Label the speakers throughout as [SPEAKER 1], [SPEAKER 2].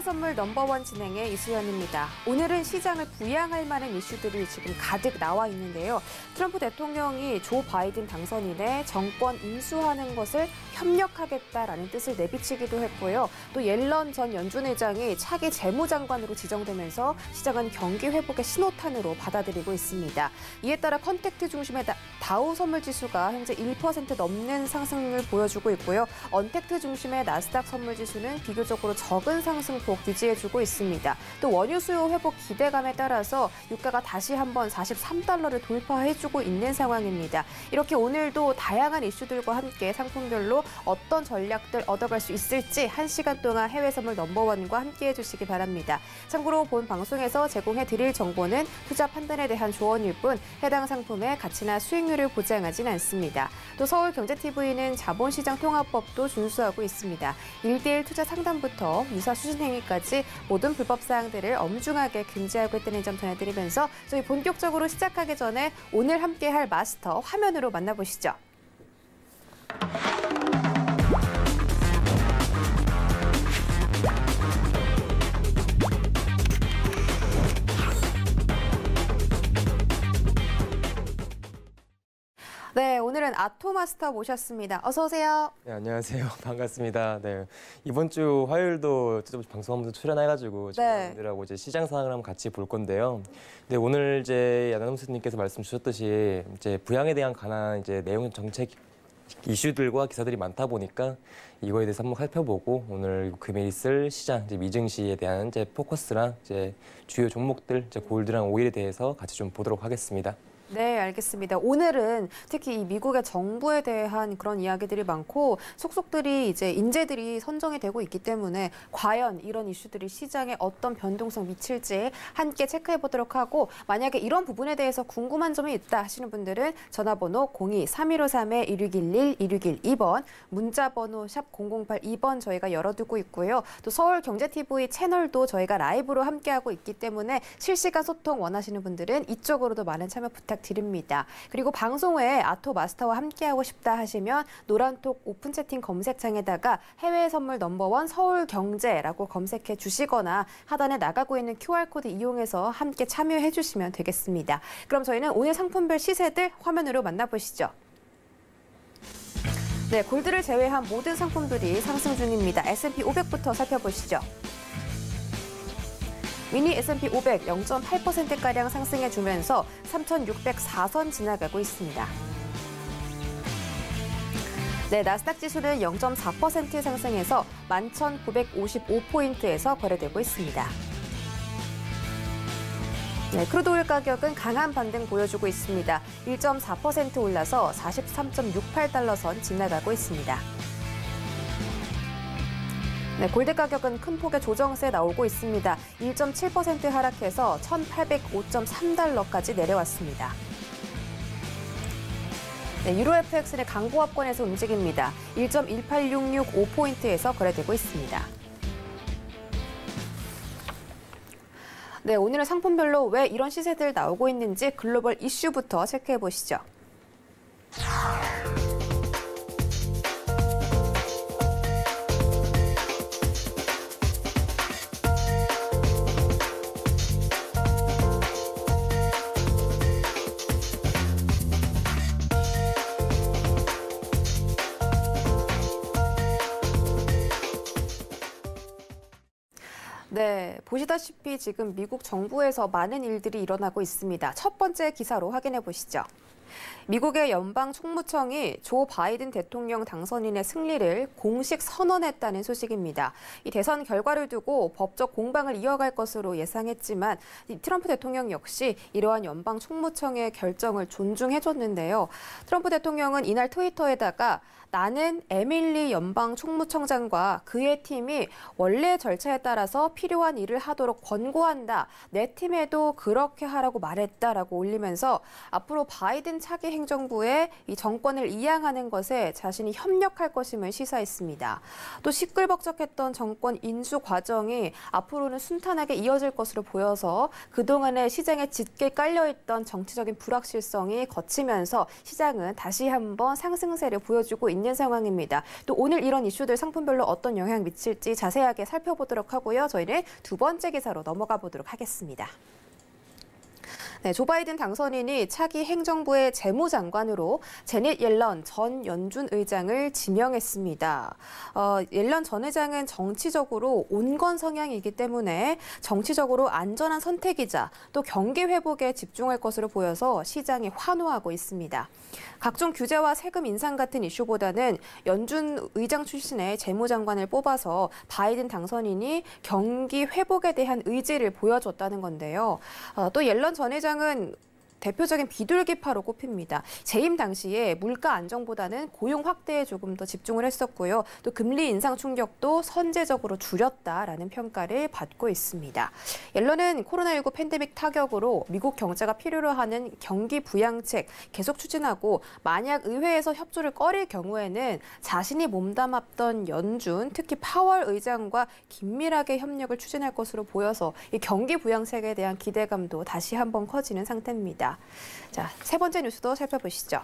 [SPEAKER 1] 선물 넘버원 진행의 이수연입니다. 오늘은 시장을 부양할 만한 이슈들이 지금 가득 나와 있는데요. 트럼프 대통령이 조 바이든 당선인의 정권 인수하는 것을 협력하겠다라는 뜻을 내비치기도 했고요. 또 옐런 전 연준 회장이 차기 재무장관으로 지정되면서 시장은 경기 회복의 신호탄으로 받아들이고 있습니다. 이에 따라 컨택트 중심의 다우 선물 지수가 현재 1% 넘는 상승을 보여주고 있고요. 언택트 중심의 나스닥 선물 지수는 비교적으로 적은 상승 소폭 유지해주고 있습니다. 또 원유 수요 회복 기대감에 따라서 유가가 다시 한번 43달러를 돌파해주고 있는 상황입니다. 이렇게 오늘도 다양한 이슈들과 함께 상품별로 어떤 전략들 얻어갈 수 있을지 한시간 동안 해외 선물 넘버원과 함께해 주시기 바랍니다. 참고로 본 방송에서 제공해 드릴 정보는 투자 판단에 대한 조언일 뿐 해당 상품의 가치나 수익률을 보장하진 않습니다. 또 서울경제TV는 자본시장 통합법도 준수하고 있습니다. 일대일 투자 상담부터 유사 수신행위 행위까지 모든 불법 사항들을 엄중하게 금지하고 있다는 점 전해드리면서 저희 본격적으로 시작하기 전에 오늘 함께할 마스터 화면으로 만나보시죠. 네, 오늘은 아토마스터 모셨습니다. 어서 오세요.
[SPEAKER 2] 네, 안녕하세요. 반갑습니다. 네, 이번 주 화요일도 방송 한번 출연해가지고 저희들하고 네. 이제 시장 상황을 한번 같이 볼 건데요. 네, 오늘 이제 야단 선생님께서 말씀 주셨듯이 이제 부양에 대한 관한 이제 내용 정책 이슈들과 기사들이 많다 보니까 이거에 대해서 한번 살펴보고 오늘 그 금일 있을 시장 이제 미증시에 대한 이제 포커스랑 이제 주요 종목들 이제 골드랑 오일에 대해서 같이 좀 보도록 하겠습니다.
[SPEAKER 1] 네, 알겠습니다. 오늘은 특히 이 미국의 정부에 대한 그런 이야기들이 많고 속속들이 이제 인재들이 선정이 되고 있기 때문에 과연 이런 이슈들이 시장에 어떤 변동성 미칠지 함께 체크해 보도록 하고 만약에 이런 부분에 대해서 궁금한 점이 있다 하시는 분들은 전화번호 02-3153-1611-1612번 문자번호 샵 0082번 저희가 열어두고 있고요. 또 서울경제TV 채널도 저희가 라이브로 함께하고 있기 때문에 실시간 소통 원하시는 분들은 이쪽으로도 많은 참여 부탁드립니다. 부탁드립니다. 그리고 방송 외에 아토 마스터와 함께하고 싶다 하시면 노란톡 오픈 채팅 검색창에다가 해외 선물 넘버원 서울 경제라고 검색해 주시거나 하단에 나가고 있는 QR코드 이용해서 함께 참여해 주시면 되겠습니다. 그럼 저희는 오늘 상품별 시세들 화면으로 만나보시죠. 네, 골드를 제외한 모든 상품들이 상승 중입니다. S&P 500부터 살펴보시죠. 미니 S&P 500 0.8%가량 상승해주면서 3,604선 지나가고 있습니다. 네, 나스닥 지수는 0.4% 상승해서 11,955포인트에서 거래되고 있습니다. 네, 크루드 오일 가격은 강한 반등 보여주고 있습니다. 1.4% 올라서 43.68달러 선 지나가고 있습니다. 네, 골드 가격은 큰 폭의 조정세 나오고 있습니다. 1.7% 하락해서 1,805.3달러까지 내려왔습니다. 네, 유로 FX는 강보합권에서 움직입니다. 1.18665포인트에서 거래되고 있습니다. 네, 오늘은 상품별로 왜 이런 시세들 나오고 있는지 글로벌 이슈부터 체크해 보시죠. 네, 보시다시피 지금 미국 정부에서 많은 일들이 일어나고 있습니다. 첫 번째 기사로 확인해 보시죠. 미국의 연방 총무청이 조 바이든 대통령 당선인의 승리를 공식 선언했다는 소식입니다. 이 대선 결과를 두고 법적 공방을 이어갈 것으로 예상했지만 트럼프 대통령 역시 이러한 연방 총무청의 결정을 존중해줬는데요. 트럼프 대통령은 이날 트위터에다가 나는 에밀리 연방 총무청장과 그의 팀이 원래 절차에 따라서 필요한 일을 하도록 권고한다. 내 팀에도 그렇게 하라고 말했다라고 올리면서 앞으로 바이든 차기 행정부의 이 정권을 이양하는 것에 자신이 협력할 것임을 시사했습니다. 또 시끌벅적했던 정권 인수 과정이 앞으로는 순탄하게 이어질 것으로 보여서 그동안의 시장에 짙게 깔려있던 정치적인 불확실성이 거치면서 시장은 다시 한번 상승세를 보여주고 있는 있는 상황입니다. 또 오늘 이런 이슈들 상품별로 어떤 영향 미칠지 자세하게 살펴보도록 하고요. 저희는 두 번째 기사로 넘어가 보도록 하겠습니다. 네, 조 바이든 당선인이 차기 행정부의 재무장관으로 제닛 옐런 전 연준 의장을 지명했습니다. 어, 옐런 전 의장은 정치적으로 온건 성향이기 때문에 정치적으로 안전한 선택이자 또 경기 회복에 집중할 것으로 보여서 시장이 환호하고 있습니다. 각종 규제와 세금 인상 같은 이슈보다는 연준 의장 출신의 재무장관을 뽑아서 바이든 당선인이 경기 회복에 대한 의지를 보여줬다는 건데요. 어, 또 옐런 전 의장 시장은 대표적인 비둘기파로 꼽힙니다. 재임 당시에 물가 안정보다는 고용 확대에 조금 더 집중을 했었고요. 또 금리 인상 충격도 선제적으로 줄였다라는 평가를 받고 있습니다. 옐런은 코로나19 팬데믹 타격으로 미국 경제가 필요로 하는 경기 부양책 계속 추진하고 만약 의회에서 협조를 꺼릴 경우에는 자신이 몸담았던 연준, 특히 파월 의장과 긴밀하게 협력을 추진할 것으로 보여서 이 경기 부양책에 대한 기대감도 다시 한번 커지는 상태입니다. 자, 세 번째 뉴스도 살펴보시죠.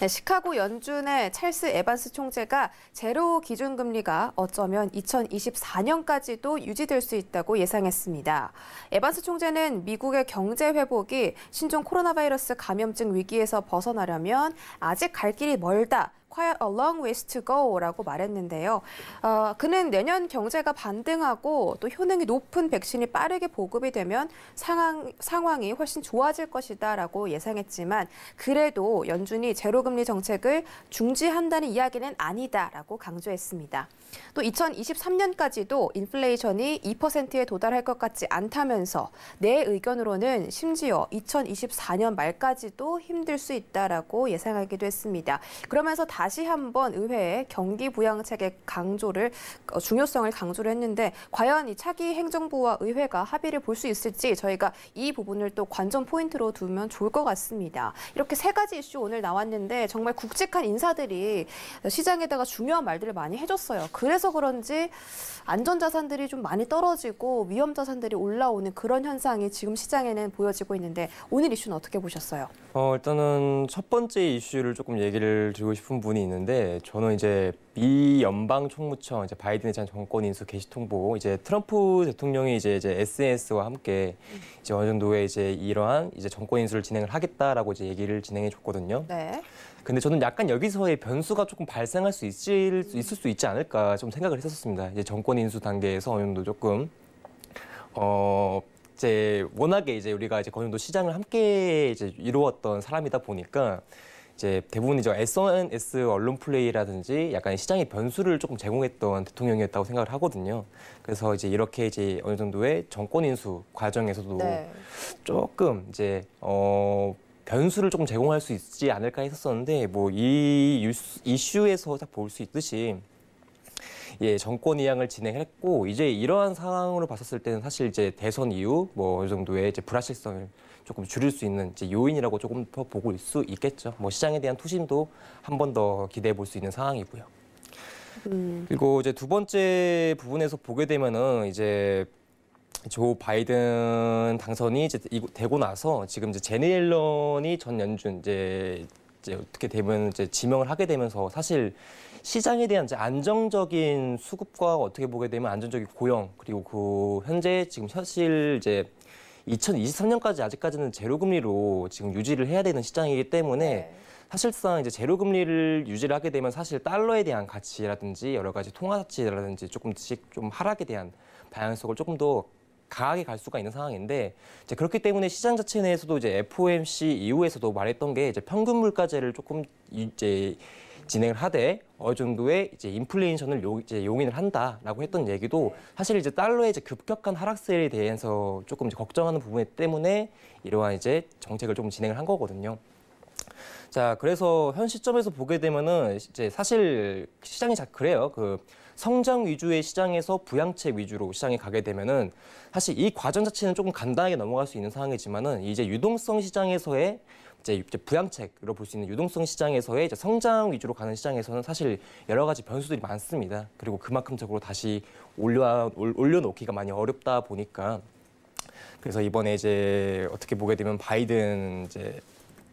[SPEAKER 1] 네, 시카고 연준의 찰스 에반스 총재가 제로 기준금리가 어쩌면 2024년까지도 유지될 수 있다고 예상했습니다. 에반스 총재는 미국의 경제 회복이 신종 코로나 바이러스 감염증 위기에서 벗어나려면 아직 갈 길이 멀다. quite a long ways to go라고 말했는데요. 어, 그는 내년 경제가 반등하고 또 효능이 높은 백신이 빠르게 보급이 되면 상황, 상황이 훨씬 좋아질 것이다라고 예상했지만 그래도 연준이 제로금리 정책을 중지한다는 이야기는 아니다라고 강조했습니다. 또 2023년까지도 인플레이션이 2%에 도달할 것 같지 않다면서 내 의견으로는 심지어 2024년 말까지도 힘들 수 있다라고 예상하기도 했습니다. 그러면서 다 다시 한 번 의회에 경기 부양책의 강조를 어, 중요성을 강조를 했는데 과연 이 차기 행정부와 의회가 합의를 볼 수 있을지 저희가 이 부분을 또 관전 포인트로 두면 좋을 것 같습니다. 이렇게 세 가지 이슈 오늘 나왔는데 정말 굵직한 인사들이 시장에다가 중요한 말들을 많이 해줬어요. 그래서 그런지 안전자산들이 좀 많이 떨어지고 위험자산들이 올라오는 그런 현상이 지금 시장에는 보여지고 있는데 오늘 이슈는 어떻게 보셨어요?
[SPEAKER 2] 어, 일단은 첫 번째 이슈를 조금 얘기를 드리고 싶은 부분 부분이 있는데 저는 이제 미 연방 총무청 이제 바이든에 대한 정권 인수 개시 통보 이제 트럼프 대통령이 이제 이제 SNS와 함께 이제 어느 정도의 이제 이러한 이제 정권 인수를 진행을 하겠다라고 이제 얘기를 진행해 줬거든요. 네. 근데 저는 약간 여기서의 변수가 조금 발생할 수 있을 수 있을 수 있지 않을까 좀 생각을 했었습니다. 이제 정권 인수 단계에서 어느 정도 조금 어 이제 워낙에 이제 우리가 이제 어느 도 시장을 함께 이제 이루었던 사람이다 보니까 이제 대부분 이제 SNS 언론 플레이라든지 약간 시장의 변수를 조금 제공했던 대통령이었다고 생각을 하거든요. 그래서 이제 이렇게 이제 어느 정도의 정권 인수 과정에서도 네. 조금 이제 어 변수를 조금 제공할 수 있지 않을까 했었는데 뭐 이 이슈에서 딱볼수 있듯이 예, 정권 이양을 진행했고 이제 이러한 상황으로 봤었을 때는 사실 이제 대선 이후 뭐 어느 정도의 이제 불확실성을 조금 줄일 수 있는 요인이라고 조금 더 보고 수 있겠죠. 뭐 시장에 대한 투심도 한 번 더 기대해 볼 수 있는 상황이고요. 음. 그리고 이제 두 번째 부분에서 보게 되면은 이제 조 바이든 당선이 이제 되고 나서 지금 이제 제니 앨런이 전 연준 이제 이제 어떻게 되면 이제 지명을 하게 되면서 사실 시장에 대한 이제 안정적인 수급과 어떻게 보게 되면 안정적인 고용 그리고 그 현재 지금 현실 이제 2023년까지 아직까지는 제로 금리로 지금 유지를 해야 되는 시장이기 때문에 네. 사실상 이제 제로 금리를 유지를 하게 되면 사실 달러에 대한 가치라든지 여러 가지 통화 가치라든지 조금씩 좀 하락에 대한 방향성을 조금 더 강하게 갈 수가 있는 상황인데 이제 그렇기 때문에 시장 자체 내에서도 이제 FOMC 이후에서도 말했던 게 이제 평균 물가제를 조금 이제 진행을 하되 어느 정도의 이제 인플레이션을 용, 이제 용인을 한다라고 했던 얘기도 네. 사실 이제 달러의 이제 급격한 하락세에 대해서 조금 이제 걱정하는 부분 때문에 이러한 이제 정책을 조금 진행을 한 거거든요. 자, 그래서 현 시점에서 보게 되면은 이제 사실 시장이 자 그래요. 그 성장 위주의 시장에서 부양채 위주로 시장에 가게 되면은 사실 이 과정 자체는 조금 간단하게 넘어갈 수 있는 상황이지만은 이제 유동성 시장에서의 이제 부양책으로 볼 수 있는 유동성 시장에서의 성장 위주로 가는 시장에서는 사실 여러 가지 변수들이 많습니다. 그리고 그만큼적으로 다시 올려 올려놓기가 많이 어렵다 보니까 그래서 이번에 이제 어떻게 보게 되면 바이든 이제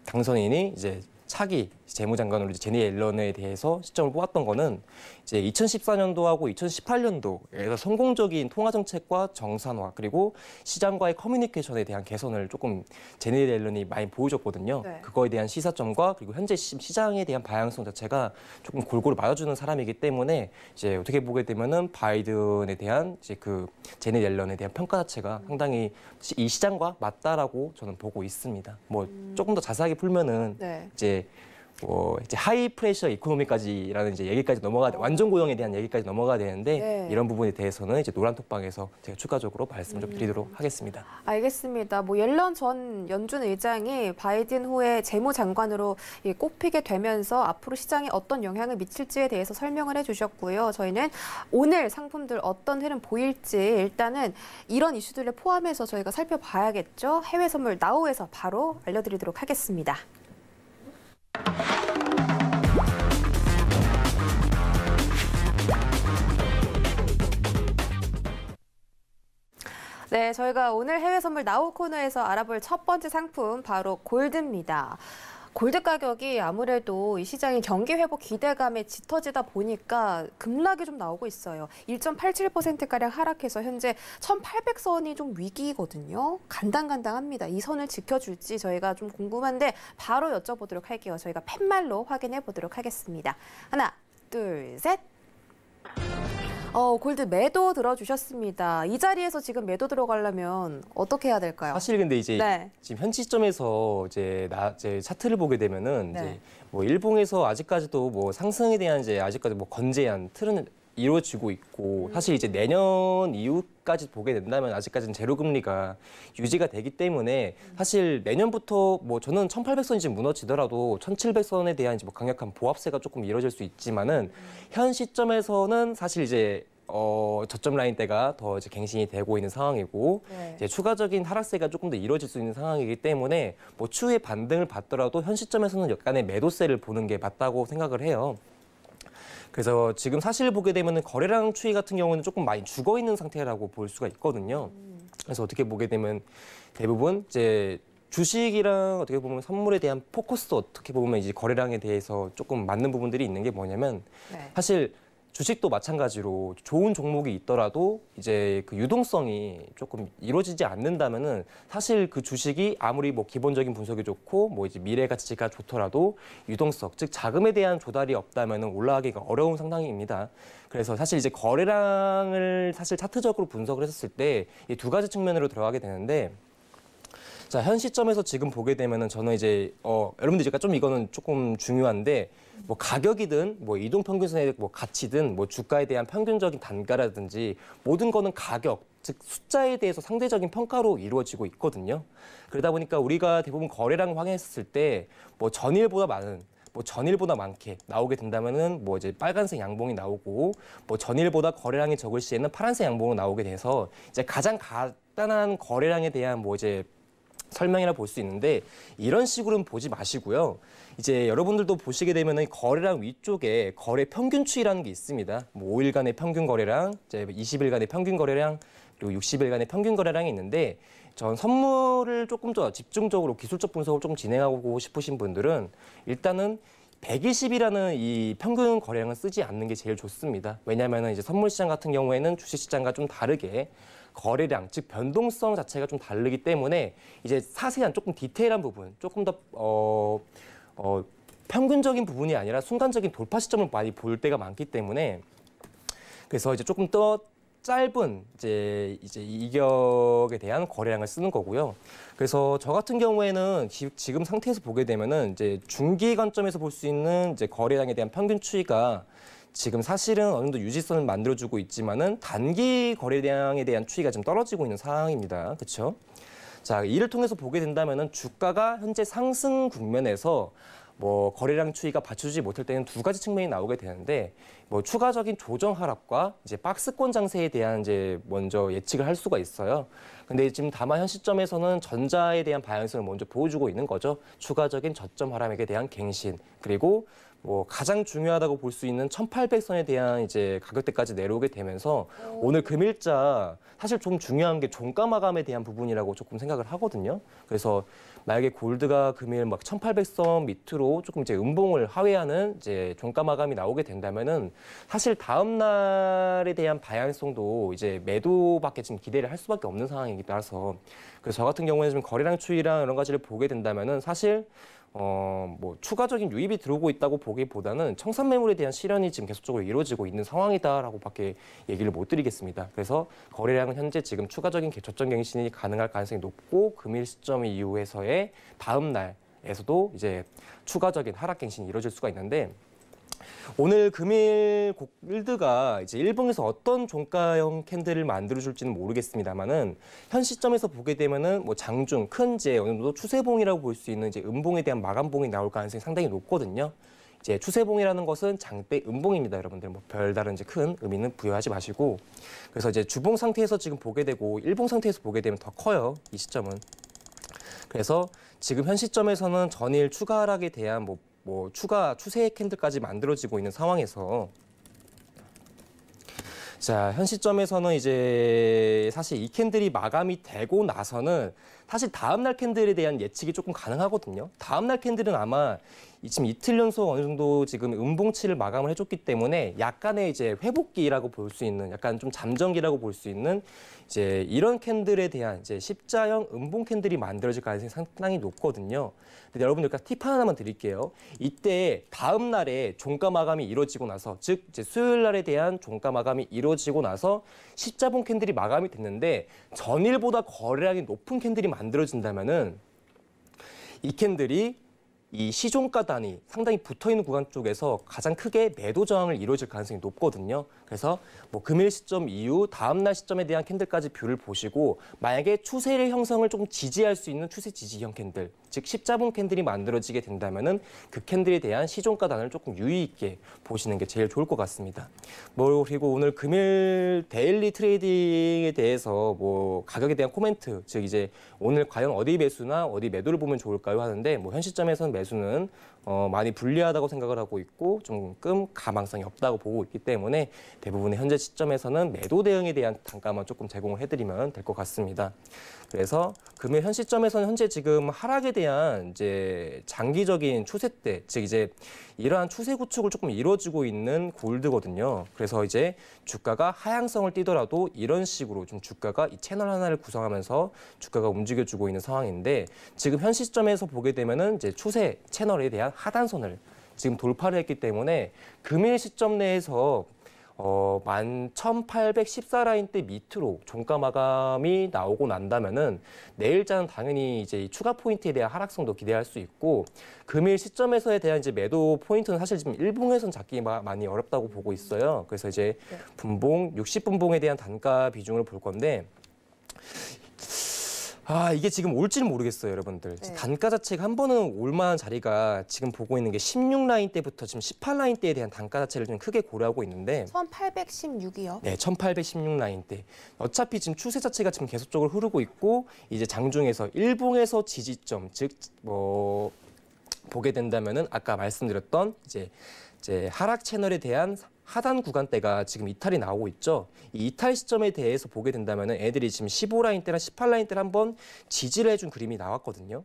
[SPEAKER 2] 당선인이 이제 차기 재무장관으로 이제 제니 앨런에 대해서 시점을 뽑았던 거는 이제 2014년도하고 2018년도에서 성공적인 통화 정책과 정산화 그리고 시장과의 커뮤니케이션에 대한 개선을 조금 제니 앨런이 많이 보여줬거든요. 네. 그거에 대한 시사점과 그리고 현재 시장에 대한 방향성 자체가 조금 골고루 맞아주는 사람이기 때문에 이제 어떻게 보게 되면은 바이든에 대한 이제 그 제니 앨런에 대한 평가 자체가 음. 상당히 이 시장과 맞다라고 저는 보고 있습니다. 뭐 음. 조금 더 자세하게 풀면은 네. 이제 뭐 이제 하이 프레셔 이코노미까지라는 이제 얘기까지 넘어가 완전 고용에 대한 얘기까지 넘어가야 되는데 네. 이런 부분에 대해서는 이제 노란 톡방에서 제가 추가적으로 말씀을 좀 음. 드리도록 하겠습니다.
[SPEAKER 1] 알겠습니다. 뭐 옐런 전 연준 의장이 바이든 후에 재무장관으로 꼽히게 되면서 앞으로 시장에 어떤 영향을 미칠지에 대해서 설명을 해주셨고요. 저희는 오늘 상품들 어떤 흐름 보일지 일단은 이런 이슈들을 포함해서 저희가 살펴봐야겠죠. 해외 선물 나우에서 바로 알려드리도록 하겠습니다. 네, 저희가 오늘 해외 선물 나우 코너에서 알아볼 첫 번째 상품 바로 골드입니다. 골드 가격이 아무래도 이 시장이 경기 회복 기대감에 짙어지다 보니까 급락이 좀 나오고 있어요. 1.87%가량 하락해서 현재 1,800선이 좀 위기거든요. 간당간당합니다. 이 선을 지켜줄지 저희가 좀 궁금한데 바로 여쭤보도록 할게요. 저희가 팻말로 확인해 보도록 하겠습니다. 하나, 둘, 셋. 어, 골드 매도 들어주셨습니다. 이 자리에서 지금 매도 들어가려면 어떻게 해야 될까요? 사실 근데 이제 네.
[SPEAKER 2] 지금 현 시점에서 이제 나 이제 차트를 보게 되면은 네. 이제 뭐 일봉에서 아직까지도 뭐 상승에 대한 이제 아직까지 뭐 건재한 틀은 이루어지고 있고 음. 사실 이제 내년 이후까지 보게 된다면 아직까지는 제로 금리가 유지가 되기 때문에 음. 사실 내년부터 뭐 저는 1,800선이 지금 무너지더라도 1,700선에 대한 이제 뭐 강력한 보합세가 조금 이루어질 수 있지만은 음. 현 시점에서는 사실 이제 어, 저점 라인대가 더 이제 갱신이 되고 있는 상황이고 네. 이제 추가적인 하락세가 조금 더 이루어질 수 있는 상황이기 때문에 뭐 추후에 반등을 받더라도 현 시점에서는 약간의 매도세를 보는 게 맞다고 생각을 해요. 그래서 지금 사실 보게 되면 거래량 추이 같은 경우는 조금 많이 죽어 있는 상태라고 볼 수가 있거든요. 그래서 어떻게 보게 되면 대부분 이제 주식이랑 어떻게 보면 선물에 대한 포커스도 어떻게 보면 이제 거래량에 대해서 조금 맞는 부분들이 있는 게 뭐냐면 네. 사실 주식도 마찬가지로 좋은 종목이 있더라도 이제 그 유동성이 조금 이루어지지 않는다면은 사실 그 주식이 아무리 뭐 기본적인 분석이 좋고 뭐 이제 미래 가치가 좋더라도 유동성 즉 자금에 대한 조달이 없다면은 올라가기가 어려운 상황입니다. 그래서 사실 이제 거래량을 사실 차트적으로 분석을 했었을 때 이 두 가지 측면으로 들어가게 되는데 자, 현 시점에서 지금 보게 되면은 저는 이제 어 여러분들 제좀 이거는 조금 중요한데 뭐 가격이든 뭐 이동 평균선의 뭐 가치든 뭐 주가에 대한 평균적인 단가라든지 모든 거는 가격 즉 숫자에 대해서 상대적인 평가로 이루어지고 있거든요. 그러다 보니까 우리가 대부분 거래량 확인했을 때 뭐 전일보다 많은 뭐 전일보다 많게 나오게 된다면은 뭐 이제 빨간색 양봉이 나오고 뭐 전일보다 거래량이 적을 시에는 파란색 양봉으로 나오게 돼서 이제 가장 간단한 거래량에 대한 뭐 이제 설명이라 볼 수 있는데 이런 식으로는 보지 마시고요. 이제 여러분들도 보시게 되면 거래량 위쪽에 거래 평균 추이라는 게 있습니다. 뭐 5일간의 평균 거래량, 이제 20일간의 평균 거래량, 그리고 60일간의 평균 거래량이 있는데 전 선물을 조금 더 집중적으로 기술적 분석을 좀 진행하고 싶으신 분들은 일단은 120이라는 이 평균 거래량은 쓰지 않는 게 제일 좋습니다. 왜냐하면 이제 선물 시장 같은 경우에는 주식 시장과 좀 다르게 거래량, 즉 변동성 자체가 좀 다르기 때문에 이제 사세한 조금 디테일한 부분, 조금 더 어, 어, 평균적인 부분이 아니라 순간적인 돌파 시점을 많이 볼 때가 많기 때문에 그래서 이제 조금 더 짧은 이제 이제 이격에 대한 거래량을 쓰는 거고요. 그래서 저 같은 경우에는 지, 지금 상태에서 보게 되면은 이제 중기 관점에서 볼 수 있는 이제 거래량에 대한 평균 추이가 지금 사실은 어느 정도 유지선을 만들어주고 있지만은 단기 거래량에 대한 추이가 좀 떨어지고 있는 상황입니다. 그렇죠? 자, 이를 통해서 보게 된다면은 주가가 현재 상승 국면에서 뭐 거래량 추이가 받쳐주지 못할 때는 두 가지 측면이 나오게 되는데 뭐 추가적인 조정 하락과 이제 박스권 장세에 대한 이제 먼저 예측을 할 수가 있어요. 근데 지금 다만 현 시점에서는 전자에 대한 방향성을 먼저 보여주고 있는 거죠. 추가적인 저점 하락에 대한 갱신 그리고 뭐 가장 중요하다고 볼 수 있는 1,800선에 대한 이제 가격대까지 내려오게 되면서 오. 늘 금일자 사실 좀 중요한 게 종가 마감에 대한 부분이라고 조금 생각을 하거든요. 그래서 만약에 골드가 금일 막 1,800선 밑으로 조금 이제 음봉을 하회하는 이제 종가 마감이 나오게 된다면은 사실 다음 날에 대한 방향성도 이제 매도밖에 지금 기대를 할 수밖에 없는 상황이기 따라서 그래서 저 같은 경우에는 지금 거래량 추이랑 이런 가지를 보게 된다면은 사실 어, 뭐 추가적인 유입이 들어오고 있다고 보기보다는 청산 매물에 대한 실현이 지금 계속적으로 이루어지고 있는 상황이다라고밖에 얘기를 못 드리겠습니다. 그래서 거래량은 현재 지금 추가적인 개초점 갱신이 가능할 가능성이 높고 금일 시점 이후에서의 다음 날에서도 이제 추가적인 하락 갱신이 이루어질 수가 있는데 오늘 금일 골드가 이제 일본에서 어떤 종가형 캔들을 만들어줄지는 모르겠습니다만은 현 시점에서 보게 되면은 뭐 장중 큰 제 어느 정도 추세봉이라고 볼 수 있는 이제 음봉에 대한 마감봉이 나올 가능성이 상당히 높거든요. 이제 추세봉이라는 것은 장대 음봉입니다, 여러분들. 뭐 별다른 이제 큰 의미는 부여하지 마시고 그래서 이제 주봉 상태에서 지금 보게 되고 일봉 상태에서 보게 되면 더 커요. 이 시점은. 그래서 지금 현 시점에서는 전일 추가 하락에 대한 뭐뭐 추가 추세의 캔들까지 만들어지고 있는 상황에서 자, 현 시점에서는 이제 사실 이 캔들이 마감이 되고 나서는 사실 다음날 캔들에 대한 예측이 조금 가능하거든요. 다음날 캔들은 아마 지금 이틀 연속 어느 정도 지금 음봉치를 마감을 해줬기 때문에 약간의 이제 회복기라고 볼 수 있는 약간 좀 잠정기라고 볼 수 있는 이제 이런 캔들에 대한 이제 십자형 음봉 캔들이 만들어질 가능성이 상당히 높거든요. 근데 여러분들 께팁 하나만 드릴게요. 이때 다음 날에 종가 마감이 이루어지고 나서 즉 이제 수요일 날에 대한 종가 마감이 이루어지고 나서 십자봉 캔들이 마감이 됐는데 전일보다 거래량이 높은 캔들이 만들어진다면은 이 캔들이 이 시종가 단위 상당히 붙어 있는 구간 쪽에서 가장 크게 매도 저항을 이루어질 가능성이 높거든요. 그래서 뭐 금일 시점 이후 다음 날 시점에 대한 캔들까지 뷰를 보시고 만약에 추세를 형성을 좀 지지할 수 있는 추세 지지형 캔들 즉 십자분 캔들이 만들어지게 된다면은 그 캔들에 대한 시종가 단을 조금 유의 있게 보시는 게 제일 좋을 것 같습니다. 뭐 그리고 오늘 금일 데일리 트레이딩에 대해서 뭐 가격에 대한 코멘트 즉 이제 오늘 과연 어디 매수나 어디 매도를 보면 좋을까요 하는데 뭐현 시점에서는 매수는 어, 많이 불리하다고 생각을 하고 있고 조금 가망성이 없다고 보고 있기 때문에 대부분의 현재 시점에서는 매도 대응에 대한 단가만 조금 제공을 해드리면 될 것 같습니다. 그래서 금의현 시점에서는 현재 지금 하락에 대한 이제 장기적인 추세 때, 즉 이제 이러한 추세 구축을 조금 이루어지고 있는 골드거든요. 그래서 이제 주가가 하향성을 띠더라도 이런 식으로 좀 주가가 이 채널 하나를 구성하면서 주가가 움직여주고 있는 상황인데 지금 현 시점에서 보게 되면은 이제 추세 채널에 대한 대한 하단선을 지금 돌파를 했기 때문에 금일 시점 내에서 어, 11,814라인 대 밑으로 종가 마감이 나오고 난다면은 내일자는 당연히 이제 추가 포인트에 대한 하락성도 기대할 수 있고 금일 시점에서에 대한 이제 매도 포인트는 사실 지금 일봉에선 잡기 많이 어렵다고 보고 있어요. 그래서 이제 네. 분봉, 60분봉에 대한 단가 비중을 볼 건데 아 이게 지금 올지는 모르겠어요 여러분들 네. 단가 자체가 한 번은 올만한 자리가 지금 보고 있는 게 16라인 때부터 지금 18라인 때에 대한 단가 자체를 좀 크게 고려하고 있는데
[SPEAKER 1] 1816이요?
[SPEAKER 2] 네 1816라인 때 어차피 지금 추세 자체가 지금 계속적으로 흐르고 있고 이제 장중에서 일봉에서 지지점 즉 뭐 보게 된다면은 아까 말씀드렸던 이제 이제 하락 채널에 대한 하단 구간대가 지금 이탈이 나오고 있죠. 이 이탈 시점에 대해서 보게 된다면 애들이 지금 15라인 대랑 18라인 대를 한번 지지를 해준 그림이 나왔거든요.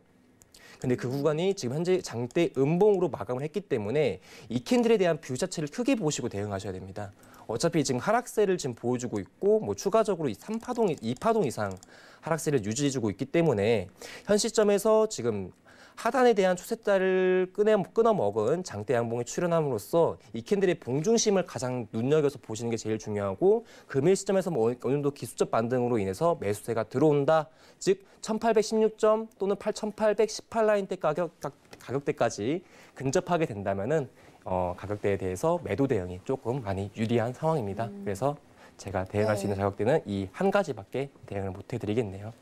[SPEAKER 2] 근데 그 구간이 지금 현재 장대 음봉으로 마감을 했기 때문에 이 캔들에 대한 뷰 자체를 크게 보시고 대응하셔야 됩니다. 어차피 지금 하락세를 지금 보여주고 있고 뭐 추가적으로 3파동, 2파동 이상 하락세를 유지해주고 있기 때문에 현 시점에서 지금 하단에 대한 초세자를 끊어, 먹은 장대양봉이 출현함으로써 이 캔들의 봉중심을 가장 눈여겨서 보시는 게 제일 중요하고 금일 시점에서 뭐 어느 정도 기술적 반등으로 인해서 매수세가 들어온다. 즉 1816점 또는 8818 라인대 가격 가격대까지 근접하게 된다면은 어, 가격대에 대해서 매도 대응이 조금 많이 유리한 상황입니다. 음. 그래서 제가 대응할 네. 수 있는 가격대는 이 한 가지밖에 대응을 못 해드리겠네요.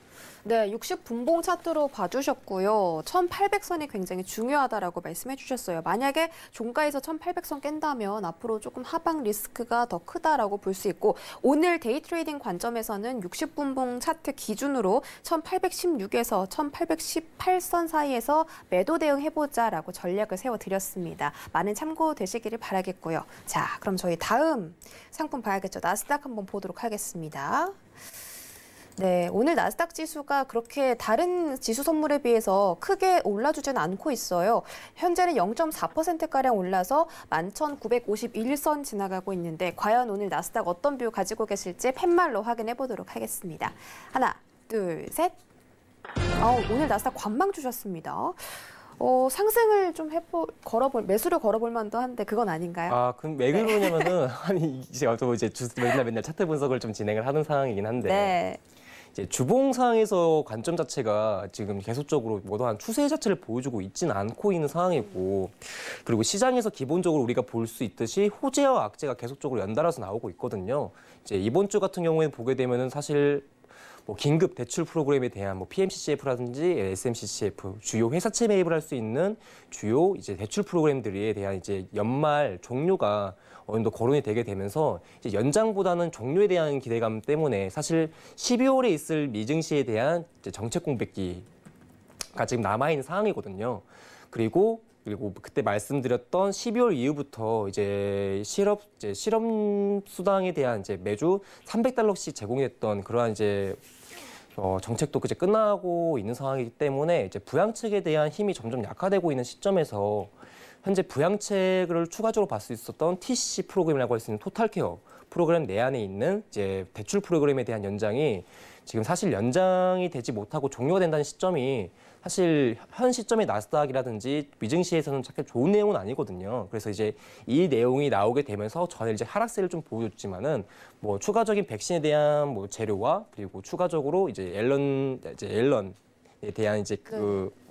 [SPEAKER 1] 네, 60분봉 차트로 봐주셨고요. 1,800선이 굉장히 중요하다라고 말씀해 주셨어요. 만약에 종가에서 1,800선 깬다면 앞으로 조금 하방 리스크가 더 크다라고 볼 수 있고 오늘 데이 트레이딩 관점에서는 60분봉 차트 기준으로 1,816에서 1,818선 사이에서 매도 대응해보자라고 전략을 세워드렸습니다. 많은 참고되시기를 바라겠고요. 자, 그럼 저희 다음 상품 봐야겠죠. 나스닥 한번 보도록 하겠습니다. 네, 오늘 나스닥 지수가 그렇게 다른 지수 선물에 비해서 크게 올라주지는 않고 있어요. 현재는 0.4%가량 올라서 11,951선 지나가고 있는데 과연 오늘 나스닥 어떤 뷰 가지고 계실지 팻말로 확인해 보도록 하겠습니다. 하나, 둘, 셋. 어, 오늘 나스닥 관망 주셨습니다. 어, 상승을 좀 해보 걸어볼 매수를 걸어볼 만도 한데 그건 아닌가요? 아,
[SPEAKER 2] 그럼 왜 네. 그러냐면은 네. 아니 이 제가 또 이제 주, 맨날 맨날 차트 분석을 좀 진행을 하는 상황이긴 한데 네. 이제 주봉상에서 관점 자체가 지금 계속적으로 뭐한 추세 자체를 보여주고 있지는 않고 있는 상황이고 그리고 시장에서 기본적으로 우리가 볼 수 있듯이 호재와 악재가 계속적으로 연달아서 나오고 있거든요. 이제 이번 주 같은 경우에 보게 되면은 사실 뭐 긴급 대출 프로그램에 대한 뭐 PMCCF라든지 SMCCF 주요 회사채 매입을 할 수 있는 주요 이제 대출 프로그램들에 대한 이제 연말 종료가 어느 정도 거론이 되게 되면서 이제 연장보다는 종료에 대한 기대감 때문에 사실 12월에 있을 미증시에 대한 이제 정책 공백기가 지금 남아 있는 상황이거든요. 그리고 그리고 그때 말씀드렸던 12월 이후부터 이제 실업 이제 실업 수당에 대한 이제 매주 300달러씩 제공했던 그러한 이제 어, 정책도 그제 끝나고 있는 상황이기 때문에 이제 부양책에 대한 힘이 점점 약화되고 있는 시점에서 현재 부양책을 추가적으로 받을 수 있었던 TC 프로그램이라고 할 수 있는 토탈케어 프로그램 내 안에 있는 이제 대출 프로그램에 대한 연장이 지금 사실 연장이 되지 못하고 종료된다는 시점이 사실 현시점의 나스닥이라든지 미증시에서는 착해 좋은 내용은 아니거든요. 그래서 이제 이 내용이 나오게 되면서 저는 이제 하락세를 좀 보여줬지만은 뭐 추가적인 백신에 대한 뭐 재료와 그리고 추가적으로 이제 앨런 이제 앨런에 대한 이제 그 네.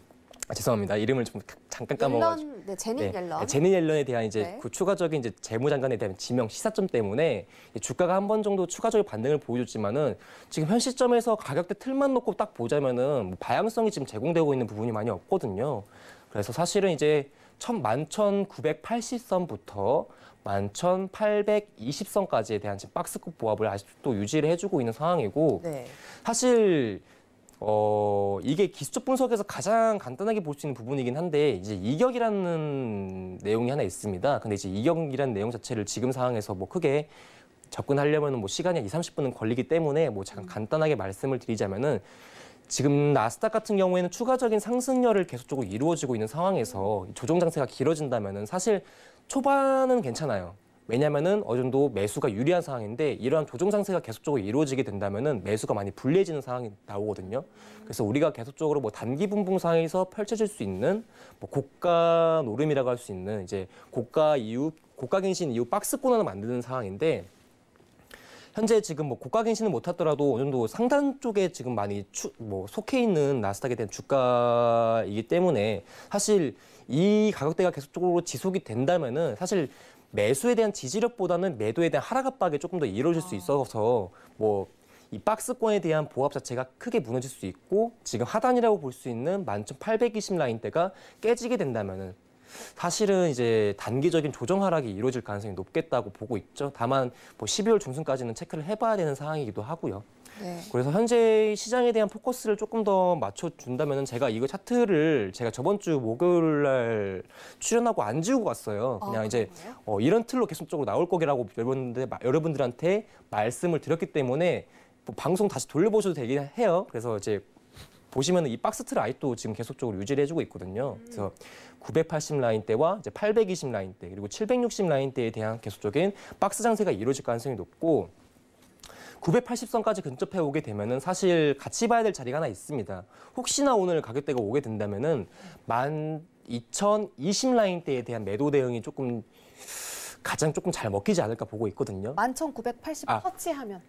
[SPEAKER 2] 아, 죄송합니다. 이름을 좀 잠깐 까먹어가지고.
[SPEAKER 1] 옐런, 네, 제니 네, 옐런. 제니
[SPEAKER 2] 옐런에 대한 이제 네. 그 추가적인 이제 재무장관에 대한 지명 시사점 때문에 주가가 한 번 정도 추가적인 반등을 보여줬지만은 지금 현 시점에서 가격대 틀만 놓고 딱 보자면은 뭐 다양성이 지금 제공되고 있는 부분이 많이 없거든요. 그래서 사실은 이제 11,980선부터 11,820선까지에 대한 지금 박스급 보합을 아직도 유지를 해주고 있는 상황이고 네. 사실 어, 이게 기술적 분석에서 가장 간단하게 볼 수 있는 부분이긴 한데 이제 이격이라는 내용이 하나 있습니다. 근데 이제 이격이라는 내용 자체를 지금 상황에서 뭐 크게 접근하려면 뭐 시간이 한 2, 30분은 걸리기 때문에 뭐 잠깐 간단하게 말씀을 드리자면은 지금 나스닥 같은 경우에는 추가적인 상승열을 계속적으로 이루어지고 있는 상황에서 조정 장세가 길어진다면은 사실 초반은 괜찮아요. 왜냐하면은 어느 정도 매수가 유리한 상황인데 이러한 조정 상세가 계속적으로 이루어지게 된다면 매수가 많이 불리해지는 상황이 나오거든요. 그래서 우리가 계속적으로 뭐 단기 분봉 상에서 펼쳐질 수 있는 뭐 고가 노름이라고 할 수 있는 이제 고가 이후 고가 갱신 이후 박스권 하나 만드는 상황인데 현재 지금 뭐 고가 갱신을 못하더라도 어느 정도 상단 쪽에 지금 많이 추, 뭐 속해 있는 나스닥에 대한 주가이기 때문에 사실 이 가격대가 계속적으로 지속이 된다면은 사실 매수에 대한 지지력보다는 매도에 대한 하락 압박이 조금 더 이루어질 수 아. 있어서 뭐 이 박스권에 대한 보합 자체가 크게 무너질 수 있고 지금 하단이라고 볼 수 있는 11,820 라인대가 깨지게 된다면은 사실은 이제 단기적인 조정 하락이 이루어질 가능성이 높겠다고 보고 있죠. 다만 뭐 12월 중순까지는 체크를 해봐야 되는 상황이기도 하고요. 네. 그래서 현재 시장에 대한 포커스를 조금 더 맞춰준다면 제가 이거 차트를 제가 저번 주 목요일 날 출연하고 안 지우고 갔어요. 아, 그냥 아, 이제 어, 이런 틀로 계속적으로 나올 거라고 기 여러분들, 여러분들한테 말씀을 드렸기 때문에 뭐 방송 다시 돌려보셔도 되긴 해요. 그래서 이제 보시면 이 박스트 라이도 지금 계속적으로 유지를 해주고 있거든요. 음. 그래서 980 라인 대와 이제 820 라인 대 그리고 760 라인 대에 대한 계속적인 박스 장세가 이루어질 가능성이 높고 980선까지 근접해 오게 되면은 사실 같이 봐야 될 자리가 하나 있습니다. 혹시나 오늘 가격대가 오게 된다면은 만2020 라인대에 대한 매도 대응이 조금 가장 조금 잘 먹히지 않을까 보고 있거든요.
[SPEAKER 1] 11,980 아, 터치하면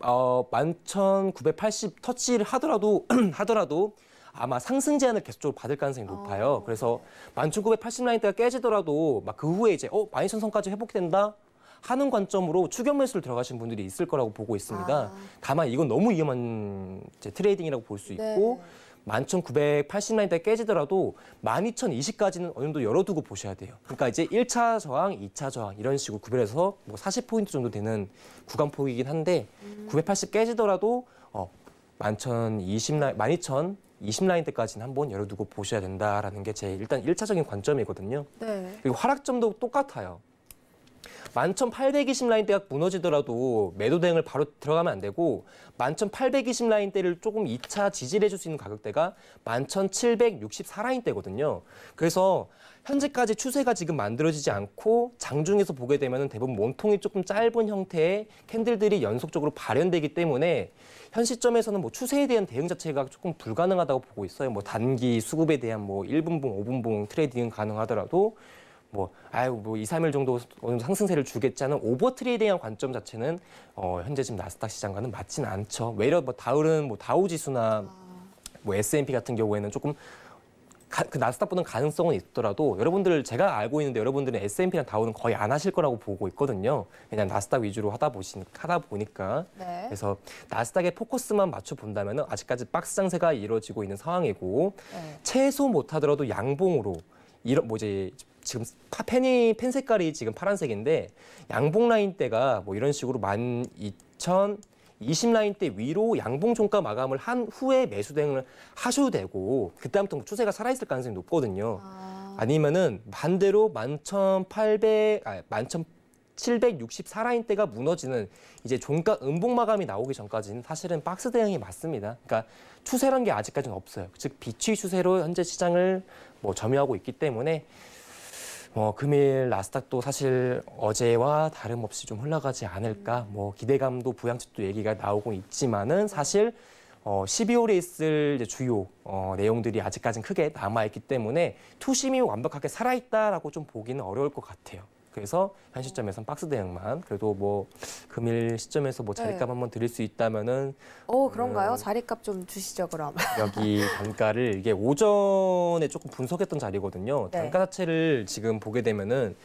[SPEAKER 2] 어, 11,980 터치를 하더라도 하더라도 아마 상승 제한을 계속적으로 받을 가능성이 높아요. 아, 그래서 만1 9 8 0라인대가 깨지더라도 막 그 후에 이제 어, 12,000선까지 회복된다. 하는 관점으로 추격 매수를 들어가신 분들이 있을 거라고 보고 있습니다. 아. 다만 이건 너무 위험한 트레이딩이라고 볼수 네. 있고 만 천구백팔십 라인대 깨지더라도 만 이천이십까지는 어느 정도 열어두고 보셔야 돼요. 그러니까 이제 일차 저항, 이차 저항 이런 식으로 구별해서 뭐 사십 포인트 정도 되는 구간폭이긴 한데 음. 구백팔십 깨지더라도 어, 만 천이십 라인, 만 이천 이십 라인 때까지는 한번 열어두고 보셔야 된다라는 게 제 일단 일차적인 관점이거든요. 네. 그리고 하락점도 똑같아요. 11,820 라인대가 무너지더라도 매도 대응을 바로 들어가면 안 되고 11,820 라인대를 조금 2차 지지를 해줄 수 있는 가격대가 11,764 라인대거든요. 그래서 현재까지 추세가 지금 만들어지지 않고 장중에서 보게 되면 대부분 몸통이 조금 짧은 형태의 캔들들이 연속적으로 발현되기 때문에 현 시점에서는 뭐 추세에 대한 대응 자체가 조금 불가능하다고 보고 있어요. 뭐 단기 수급에 대한 뭐 1분봉, 5분봉 트레이딩은 가능하더라도 뭐 아유 뭐 2, 3일 정도 상승세를 주겠다는 오버 트레이딩한 관점 자체는 어, 현재 지금 나스닥 시장과는 맞진 않죠. 외려 뭐 다른 뭐 다우 지수나 뭐 S&P 같은 경우에는 조금 가, 그 나스닥보다는 가능성은 있더라도 여러분들 제가 알고 있는데 여러분들은 S&P랑 다우는 거의 안 하실 거라고 보고 있거든요. 그냥 나스닥 위주로 하다 보시 하다 보니까 네. 그래서 나스닥의 포커스만 맞춰 본다면은 아직까지 박스 장세가 이루어지고 있는 상황이고 네. 최소 못하더라도 양봉으로 이런 뭐 이제 지금 팬이 팬 색깔이 지금 파란색인데 양봉 라인 때가 뭐 이런 식으로 12,000 20 라인 때 위로 양봉 종가 마감을 한 후에 매수 대응을 하셔도 되고 그때음부터 뭐 추세가 살아있을 가능성이 높거든요. 아... 니면은 반대로 11,800아11,000 764라인 대가 무너지는 이제 종가 음봉 마감이 나오기 전까지는 사실은 박스 대응이 맞습니다. 그러니까 추세란 게 아직까지는 없어요. 즉 비추 추세로 현재 시장을 뭐 점유하고 있기 때문에 뭐 금일 나스닥도 사실 어제와 다름없이 좀 흘러가지 않을까 음. 뭐 기대감도 부양책도 얘기가 나오고 있지만은 사실 어, 12월에 있을 이제 주요 어, 내용들이 아직까지는 크게 남아있기 때문에 투심이 완벽하게 살아있다라고 좀 보기는 어려울 것 같아요. 그래서 현 시점에선 박스 대응만 그래도 뭐 금일 시점에서 뭐 자리값 네. 한번 드릴 수 있다면은
[SPEAKER 1] 어 그런가요? 음, 자리값 좀 주시죠 그럼
[SPEAKER 2] 여기 단가를 이게 오전에 조금 분석했던 자리거든요. 네. 단가 자체를 지금 보게 되면은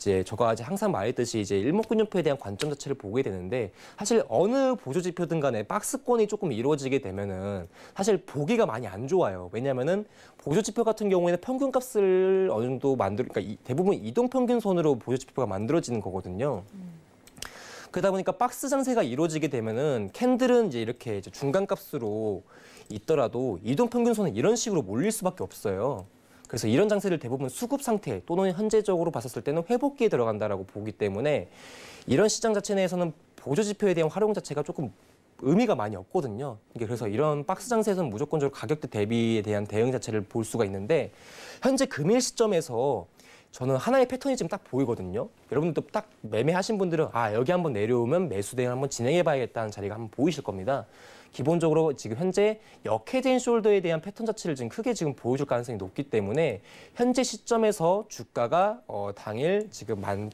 [SPEAKER 2] 이제 저가 이제 항상 말했듯이 이제 일목균형표에 대한 관점 자체를 보게 되는데 사실 어느 보조 지표든 간에 박스권이 조금 이루어지게 되면은 사실 보기가 많이 안 좋아요. 왜냐면은 보조 지표 같은 경우에는 평균 값을 어느 정도 만들 그러니까 이, 대부분 이동 평균선으로 보조 지표가 만들어지는 거거든요. 음. 그러다 보니까 박스 장세가 이루어지게 되면은 캔들은 이제 이렇게 이제 중간 값으로 있더라도 이동 평균선은 이런 식으로 몰릴 수밖에 없어요. 그래서 이런 장세를 대부분 수급 상태 또는 현재적으로 봤었을 때는 회복기에 들어간다라고 보기 때문에 이런 시장 자체 내에서는 보조 지표에 대한 활용 자체가 조금 의미가 많이 없거든요. 그래서 이런 박스 장세에서는 무조건적으로 가격대 대비에 대한 대응 자체를 볼 수가 있는데 현재 금일 시점에서 저는 하나의 패턴이 지금 딱 보이거든요. 여러분들도 딱 매매하신 분들은 아 여기 한번 내려오면 매수 대응 한번 진행해봐야겠다는 자리가 한번 보이실 겁니다. 기본적으로 지금 현재 역해진 숄더에 대한 패턴 자체를 지금 크게 지금 보여줄 가능성이 높기 때문에 현재 시점에서 주가가 어, 당일 지금 만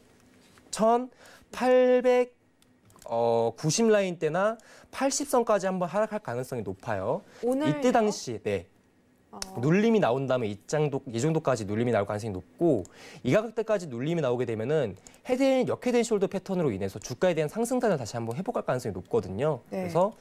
[SPEAKER 2] 천팔백 어, 90 라인 때나 80선까지 한번 하락할 가능성이 높아요. 오늘 이때 당시 네. 어... 눌림이 나온 다음에 이, 정도, 이 정도까지 눌림이 나올 가능성이 높고 이 가격대까지 눌림이 나오게 되면은 헤드 역헤드 숄더 패턴으로 인해서 주가에 대한 상승단을 다시 한번 회복할 가능성이 높거든요. 네. 그래서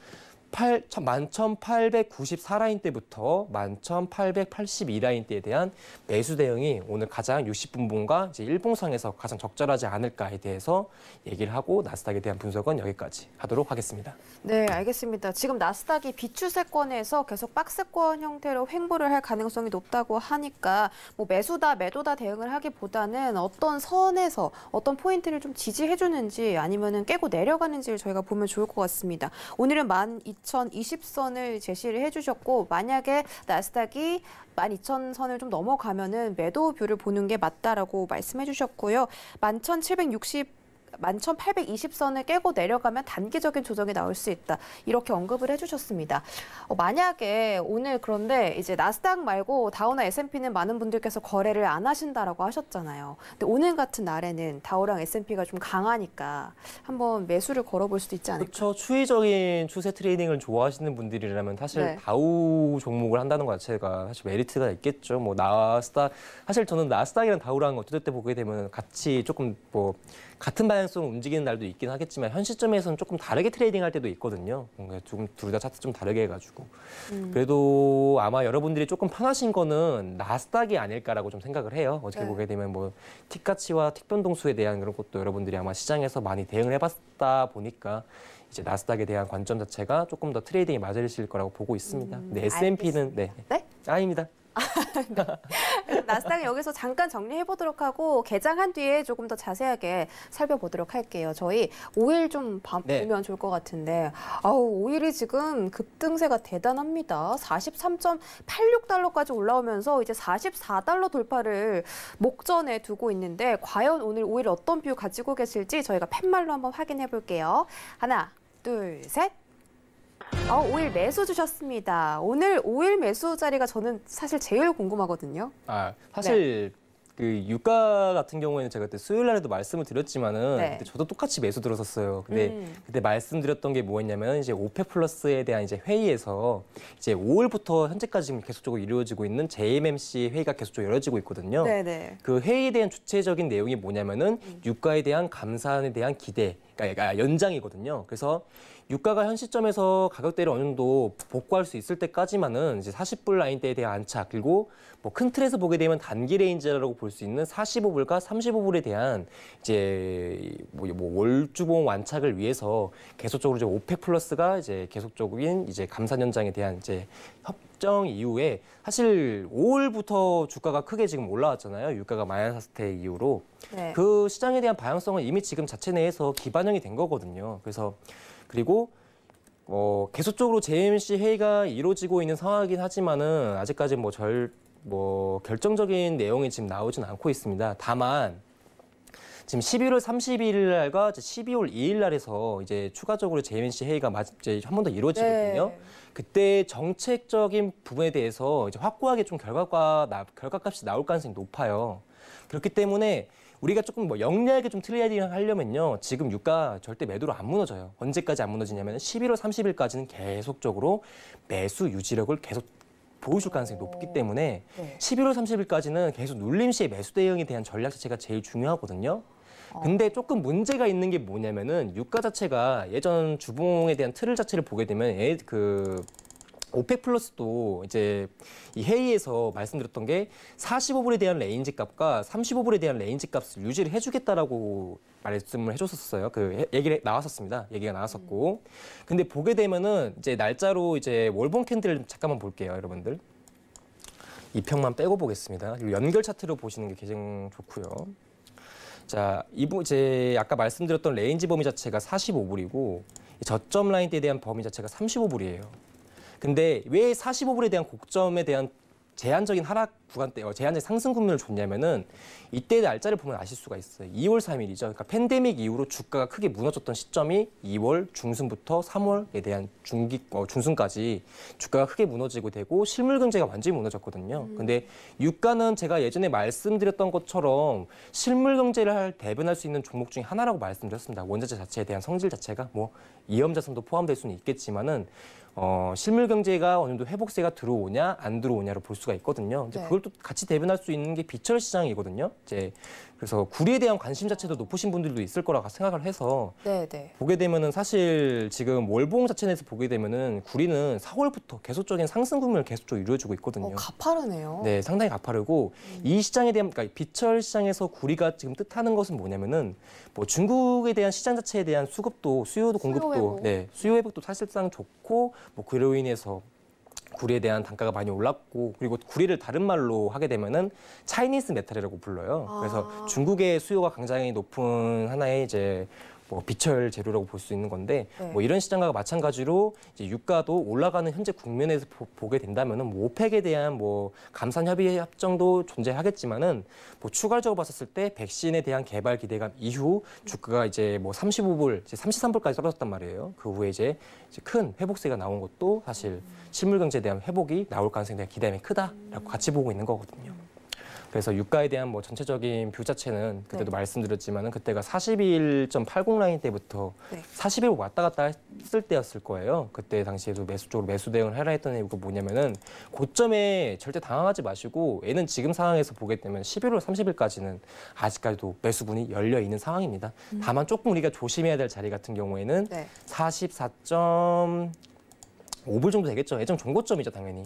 [SPEAKER 2] 11,894라인 때부터 11,882라인 때에 대한 매수 대응이 오늘 가장 60분봉과 이제 일봉상에서 가장 적절하지 않을까에 대해서 얘기를 하고 나스닥에 대한 분석은 여기까지 하도록 하겠습니다.
[SPEAKER 1] 네, 알겠습니다. 지금 나스닥이 비추세권에서 계속 박스권 형태로 횡보를 할 가능성이 높다고 하니까 뭐 매수다 매도다 대응을 하기보다는 어떤 선에서 어떤 포인트를 좀 지지해 주는지 아니면은 깨고 내려가는지를 저희가 보면 좋을 것 같습니다. 오늘은 만2 12,020선을 제시를 해주셨고 만약에 나스닥이 12,000선을 좀 넘어가면은 매도뷰를 보는 게 맞다라고 말씀해주셨고요. 11,760 11,820선을 깨고 내려가면 단기적인 조정이 나올 수 있다. 이렇게 언급을 해주셨습니다. 어, 만약에 오늘 그런데 이제 나스닥 말고 다우나 S&P는 많은 분들께서 거래를 안 하신다라고 하셨잖아요. 근데 오늘 같은 날에는 다우랑 S&P가 좀 강하니까 한번 매수를 걸어볼 수도 있지 않을까. 그렇죠.
[SPEAKER 2] 추이적인 추세 트레이닝을 좋아하시는 분들이라면 사실 네. 다우 종목을 한다는 것 자체가 사실 메리트가 있겠죠. 뭐 나스닥 사실 저는 나스닥이랑 다우랑 어쨌든 보게 되면 같이 조금 뭐 같은 방향성으로 움직이는 날도 있긴 하겠지만 현 시점에서는 조금 다르게 트레이딩할 때도 있거든요. 뭔가 조금 둘 다 차트 좀 다르게 해가지고 음. 그래도 아마 여러분들이 조금 편하신 거는 나스닥이 아닐까라고 좀 생각을 해요. 어떻게 네. 보게 되면 뭐티가치와 틱변동수에 대한 그런 것도 여러분들이 아마 시장에서 많이 대응을 해봤다 보니까 이제 나스닥에 대한 관점 자체가 조금 더 트레이딩에 맞으실 거라고 보고 있습니다. 음, 네, S&P는 네. 네? 아닙니다. 그러니까
[SPEAKER 1] 나스닥 여기서 잠깐 정리해 보도록 하고 개장한 뒤에 조금 더 자세하게 살펴보도록 할게요. 저희 오일 좀 네. 보면 좋을 것 같은데 아우 오일이 지금 급등세가 대단합니다. 43.86달러까지 올라오면서 이제 44달러 돌파를 목전에 두고 있는데 과연 오늘 오일 어떤 뷰 가지고 계실지 저희가 팻말로 한번 확인해 볼게요. 하나, 둘, 셋. 어, 아, 5일 매수 주셨습니다. 오늘 5일 매수 자리가 저는 사실 제일 궁금하거든요.
[SPEAKER 2] 아, 사실 네. 그 유가 같은 경우에는 제가 그때 수요일 날에도 말씀을 드렸지만은 네. 그때 저도 똑같이 매수 들었었어요. 근데 음. 그때 말씀드렸던 게 뭐였냐면 이제 오펙 플러스에 대한 이제 회의에서 이제 5일부터 현재까지 지금 계속적으로 이루어지고 있는 JMMC 회의가 계속적으로 열어지고 있거든요. 네네. 네. 그 회의에 대한 주체적인 내용이 뭐냐면은 음. 유가에 대한 감산에 대한 기대 그러니까 연장이거든요. 그래서 유가가 현 시점에서 가격대를 어느 정도 복구할 수 있을 때까지만은 이제 40불 라인대에 대한 안착 그리고 뭐 큰 틀에서 보게 되면 단기 레인지라고 볼 수 있는 45불과 35불에 대한 이제 뭐, 뭐, 월주봉 완착을 위해서 계속적으로 이제 오펙 플러스가 이제 계속적인 이제 감산 연장에 대한 이제 협, 확정 이후에 사실 5월부터 주가가 크게 지금 올라왔잖아요. 유가가 마이너스 테 이후로. 네. 그 시장에 대한 방향성은 이미 지금 자체 내에서 기반영이 된 거거든요. 그래서 그리고 어, 계속적으로 JMC 회의가 이루어지고 있는 상황이긴 하지만은 아직까지 뭐 절, 뭐 결정적인 내용이 지금 나오진 않고 있습니다. 다만 지금 11월 31일 날과 12월 2일 날에서 이제 추가적으로 JMC 회의가 한 번 더 이루어지거든요. 네. 그때 정책적인 부분에 대해서 이제 확고하게 좀 결과가 나, 결과값이 나올 가능성이 높아요. 그렇기 때문에 우리가 조금 뭐 영리하게 좀 트레이딩을 하려면요. 지금 유가 절대 매도로 안 무너져요. 언제까지 안 무너지냐면 11월 30일까지는 계속적으로 매수 유지력을 계속 보여 가능성이 높기 때문에 11월 30일까지는 계속 눌림시의 매수 대응에 대한 전략 자체가 제일 중요하거든요. 어. 근데 조금 문제가 있는 게 뭐냐면은 유가 자체가 예전 주봉에 대한 틀을 자체를 보게 되면 예, 그 오펙 플러스도 이제 이 회의에서 말씀드렸던 게 45불에 대한 레인지 값과 35불에 대한 레인지 값을 유지를 해주겠다라고 말씀을 해줬었어요. 그 얘기를 나왔었습니다. 얘기가 나왔었고. 음. 근데 보게 되면은 이제 날짜로 이제 월봉 캔들 잠깐만 볼게요, 여러분들. 이 평만 빼고 보겠습니다. 연결 차트로 보시는 게 굉장히 좋고요. 자, 이부 제 아까 말씀드렸던 레인지 범위 자체가 45불이고 저점 라인대에 대한 범위 자체가 35불이에요. 근데 왜 45불에 대한 곡점에 대한 제한적인 하락 구간대, 어, 제한적인 상승 국면을 줬냐면은 이때 날짜를 보면 아실 수가 있어요. 2월 3일이죠. 그러니까 팬데믹 이후로 주가가 크게 무너졌던 시점이 2월 중순부터 3월에 대한 중기 어, 중순까지 주가가 크게 무너지고 되고 실물 경제가 완전히 무너졌거든요. 음. 근데 유가는 제가 예전에 말씀드렸던 것처럼 실물 경제를 할, 대변할 수 있는 종목 중에 하나라고 말씀드렸습니다. 원자재 자체에 대한 성질 자체가 뭐 이염자산도 포함될 수는 있겠지만은 어, 실물 경제가 어느 정도 회복세가 들어오냐 안 들어오냐로 볼 수가 있거든요. 이제 네. 그걸 또 같이 대변할 수 있는 게 비철 시장이거든요. 이제 그래서 구리에 대한 관심 자체도 높으신 분들도 있을 거라고 생각을 해서 네네. 네. 보게 되면은 사실 지금 월봉 자체 내에서 보게 되면은 구리는 4월부터 계속적인 상승금을 계속적으로 이루어주고 있거든요. 어,
[SPEAKER 1] 가파르네요.
[SPEAKER 2] 네, 상당히 가파르고 음. 이 시장에 대한 그러니까 비철 시장에서 구리가 지금 뜻하는 것은 뭐냐면은 뭐 중국에 대한 시장 자체에 대한 수급도 수요도 공급도 수요 회복. 네 수요 회복도 사실상 좋고 뭐 그로 인해서 구리에 대한 단가가 많이 올랐고 그리고 구리를 다른 말로 하게 되면은 차이니스 메탈이라고 불러요. 그래서 아. 중국의 수요가 굉장히 높은 하나의 이제 뭐 비철 재료라고 볼 수 있는 건데 네. 뭐 이런 시장과 마찬가지로 이제 유가도 올라가는 현재 국면에서 보, 게 된다면은 뭐 오펙에 대한 뭐 감산 협의 합정도 존재하겠지만은 뭐 추가적으로 봤었을 때 백신에 대한 개발 기대감 이후 주가가 이제 뭐 35불, 이제 33불까지 떨어졌단 말이에요. 그 후에 이제, 이제 큰 회복세가 나온 것도 사실 실물 경제에 대한 회복이 나올 가능성에 대한 기대감이 크다라고 같이 보고 있는 거거든요. 그래서 유가에 대한 뭐 전체적인 뷰 자체는 그때도 네. 말씀드렸지만은 그때가 41.80 라인 때부터 네. 4일 왔다 갔다 했을 때였을 거예요. 그때 당시에도 매수 쪽으로 매수 대응을 해라 했던 이유가 뭐냐면은 고점에 절대 당황하지 마시고 얘는 지금 상황에서 보게 되면 11월 30일까지는 아직까지도 매수분이 열려 있는 상황입니다. 음. 다만 조금 우리가 조심해야 될 자리 같은 경우에는 네. 44. 5불 정도 되겠죠. 예전 종고점이죠, 당연히.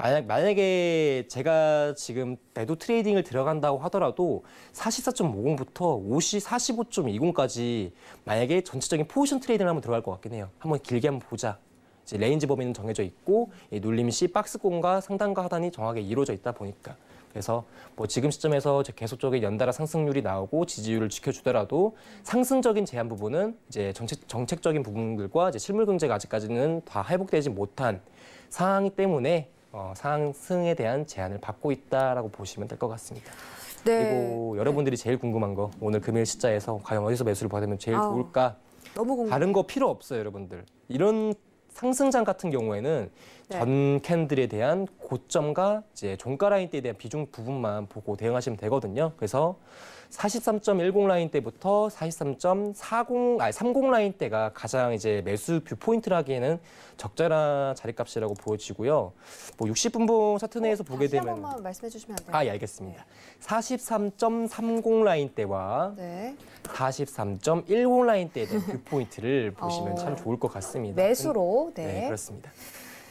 [SPEAKER 2] 만약, 만약에 제가 지금 매도 트레이딩을 들어간다고 하더라도 44.50부터 50, 45.20까지 만약에 전체적인 포지션 트레이딩을 한번 들어갈 것 같긴 해요. 한번 길게 한번 보자. 이제 레인지 범위는 정해져 있고 이 눌림 시 박스권과 상단과 하단이 정확하게 이루어져 있다 보니까 그래서 뭐 지금 시점에서 계속적인 연달아 상승률이 나오고 지지율을 지켜주더라도 상승적인 제한 부분은 이제 정책, 정책적인 부분들과 이제 실물 경제가 아직까지는 다 회복되지 못한 상황이기 때문에 어, 상승에 대한 제한을 받고 있다라고 보시면 될 것 같습니다. 네. 그리고 여러분들이 제일 궁금한 거 오늘 금일 시자에서 과연 어디서 매수를 받으면 제일 아 좋을까? 너무 궁금. 다른 거 필요 없어요, 여러분들. 이런 상승장 같은 경우에는 네. 전 캔들에 대한 고점과 이제 종가 라인 때에 대한 비중 부분만 보고 대응하시면 되거든요. 그래서 43.10 라인 때부터 43.40 아니 30 라인 때가 가장 이제 매수 뷰 포인트라기에는 적절한 자리값이라고 보여지고요. 뭐 60분봉 차트 내에서 어, 보게 되면 한번 말씀해
[SPEAKER 1] 주시면 안 돼요? 아, 예,
[SPEAKER 2] 알겠습니다. 네. 43.30 라인 때와 네. 43.10 라인 때에 대한 뷰 포인트를 보시면 어... 참 좋을 것 같습니다. 매수로 네. 네 그렇습니다.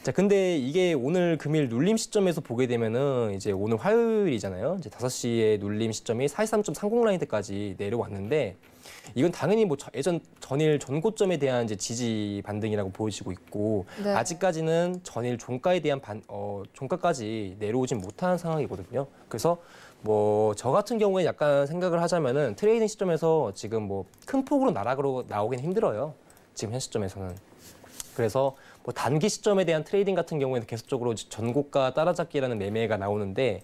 [SPEAKER 2] 자, 근데 이게 오늘 금일 눌림 시점에서 보게 되면은 이제 오늘 화요일이잖아요. 이제 5시에 눌림 시점이 43.30 라인대까지 내려왔는데 이건 당연히 뭐 예전 전일 전고점에 대한 이제 지지 반등이라고 보여지고 있고 네. 아직까지는 전일 종가에 대한 반, 어, 종가까지 내려오진 못한 상황이거든요. 그래서 뭐 저 같은 경우에 약간 생각을 하자면은 트레이딩 시점에서 지금 뭐 큰 폭으로 나락으로 나오긴 힘들어요. 지금 현 시점에서는. 그래서 뭐 단기 시점에 대한 트레이딩 같은 경우에는 계속적으로 전고가 따라잡기라는 매매가 나오는데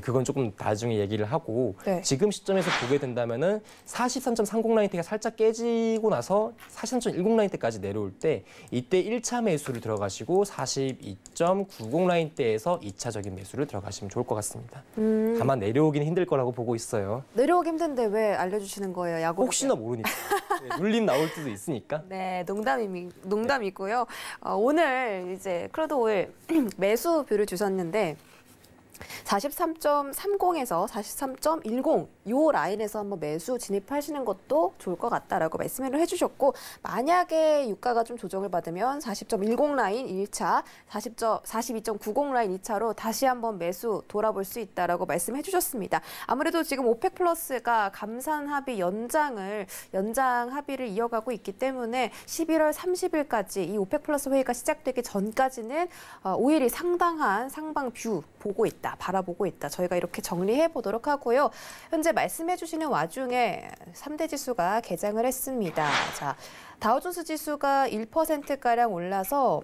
[SPEAKER 2] 그건 조금 나중에 얘기를 하고 네. 지금 시점에서 보게 된다면은 43.30 라인 대가 살짝 깨지고 나서 43.10 라인 대까지 내려올 때 이때 1차 매수를 들어가시고 42.90 라인 대에서 2차적인 매수를 들어가시면 좋을 것 같습니다. 음... 다만 내려오기는 힘들 거라고 보고 있어요.
[SPEAKER 1] 내려오기 힘든데 왜 알려주시는 거예요? 야구 혹시나
[SPEAKER 2] 모르니까. 네, 눌림 나올 수도 있으니까.
[SPEAKER 1] 네, 농담이 농담이고요. 어, 오늘 이제 크로드 오일 매수뷰를 주셨는데 43.30에서 43.10 요 라인에서 한번 매수 진입하시는 것도 좋을 것 같다라고 말씀을 해주셨고 만약에 유가가 좀 조정을 받으면 40.10 라인 1차, 40. 42.90 라인 2차로 다시 한번 매수 돌아볼 수 있다라고 말씀해주셨습니다. 아무래도 지금 오펙 플러스가 감산 합의 연장을 연장 합의를 이어가고 있기 때문에 11월 30일까지 이 오펙 플러스 회의가 시작되기 전까지는 5일이 어, 상당한 상방 뷰 보고 있다. 있다, 바라보고 있다. 저희가 이렇게 정리해 보도록 하고요. 현재 말씀해 주시는 와중에 3대 지수가 개장을 했습니다. 자, 다우존스 지수가 1%가량 올라서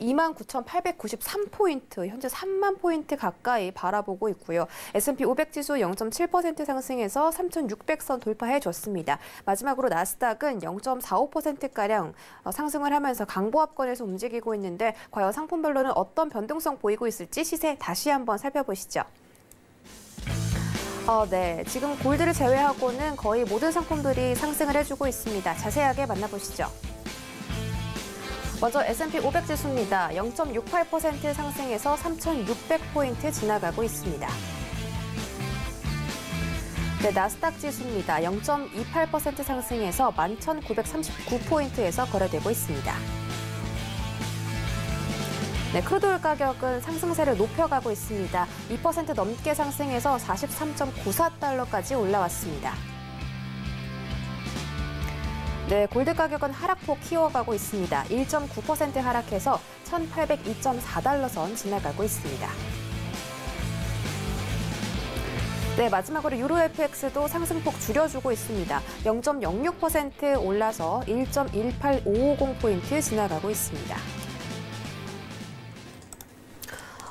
[SPEAKER 1] 29,893포인트, 현재 3만 포인트 가까이 바라보고 있고요. S&P 500 지수 0.7% 상승해서 3,600선 돌파해 줬습니다. 마지막으로 나스닥은 0.45%가량 어, 상승을 하면서 강보합권에서 움직이고 있는데 과연 상품별로는 어떤 변동성 보이고 있을지 시세 다시 한번 살펴보시죠. 어, 네. 지금 골드를 제외하고는 거의 모든 상품들이 상승을 해주고 있습니다. 자세하게 만나보시죠. 먼저 S&P 500 지수입니다. 0.68% 상승해서 3,600포인트 지나가고 있습니다. 네, 나스닥 지수입니다. 0.28% 상승해서 11,939포인트에서 거래되고 있습니다. 네, 크루드올 가격은 상승세를 높여가고 있습니다. 2% 넘게 상승해서 43.94달러까지 올라왔습니다. 네, 골드 가격은 하락폭 키워가고 있습니다. 1.9% 하락해서 1,802.4달러 선 지나가고 있습니다. 네, 마지막으로 유로 FX도 상승폭 줄여주고 있습니다. 0.06% 올라서 1.18550포인트 지나가고 있습니다.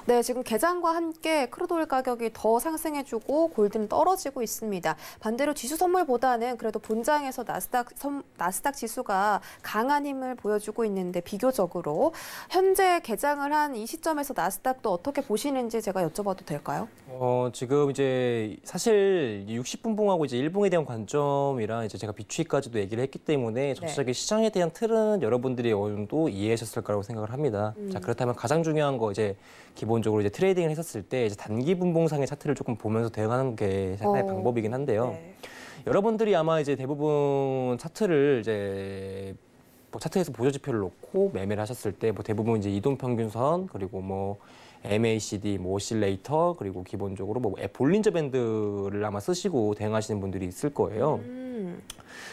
[SPEAKER 1] 네, 지금 개장과 함께 크루돌 가격이 더 상승해주고 골드는 떨어지고 있습니다. 반대로 지수 선물보다는 그래도 본장에서 나스닥, 선, 나스닥 지수가 강한 힘을 보여주고 있는데 비교적으로 현재 개장을 한 이 시점에서 나스닥도 어떻게 보시는지 제가 여쭤봐도 될까요?
[SPEAKER 2] 어, 지금 이제 사실 60분봉하고 이제 일봉에 대한 관점이랑 이제 제가 비추이까지도 얘기를 했기 때문에 전체적인 네. 시장에 대한 틀은 여러분들이 어느 정도 이해하셨을 거라고 생각을 합니다. 음. 자, 그렇다면 가장 중요한 거 이제 기본 기본적으로 이제 트레이딩을 했었을 때 이제 단기 분봉상의 차트를 조금 보면서 대응하는 게 상당히 어. 방법이긴 한데요. 네. 여러분들이 아마 이제 대부분 차트를 이제 뭐 차트에서 보조 지표를 놓고 매매를 하셨을 때 뭐 대부분 이제 이동 평균선 그리고 뭐 MACD, 뭐 오실레이터 그리고 기본적으로 뭐 볼린저 밴드를 아마 쓰시고 대응하시는 분들이 있을 거예요. 음.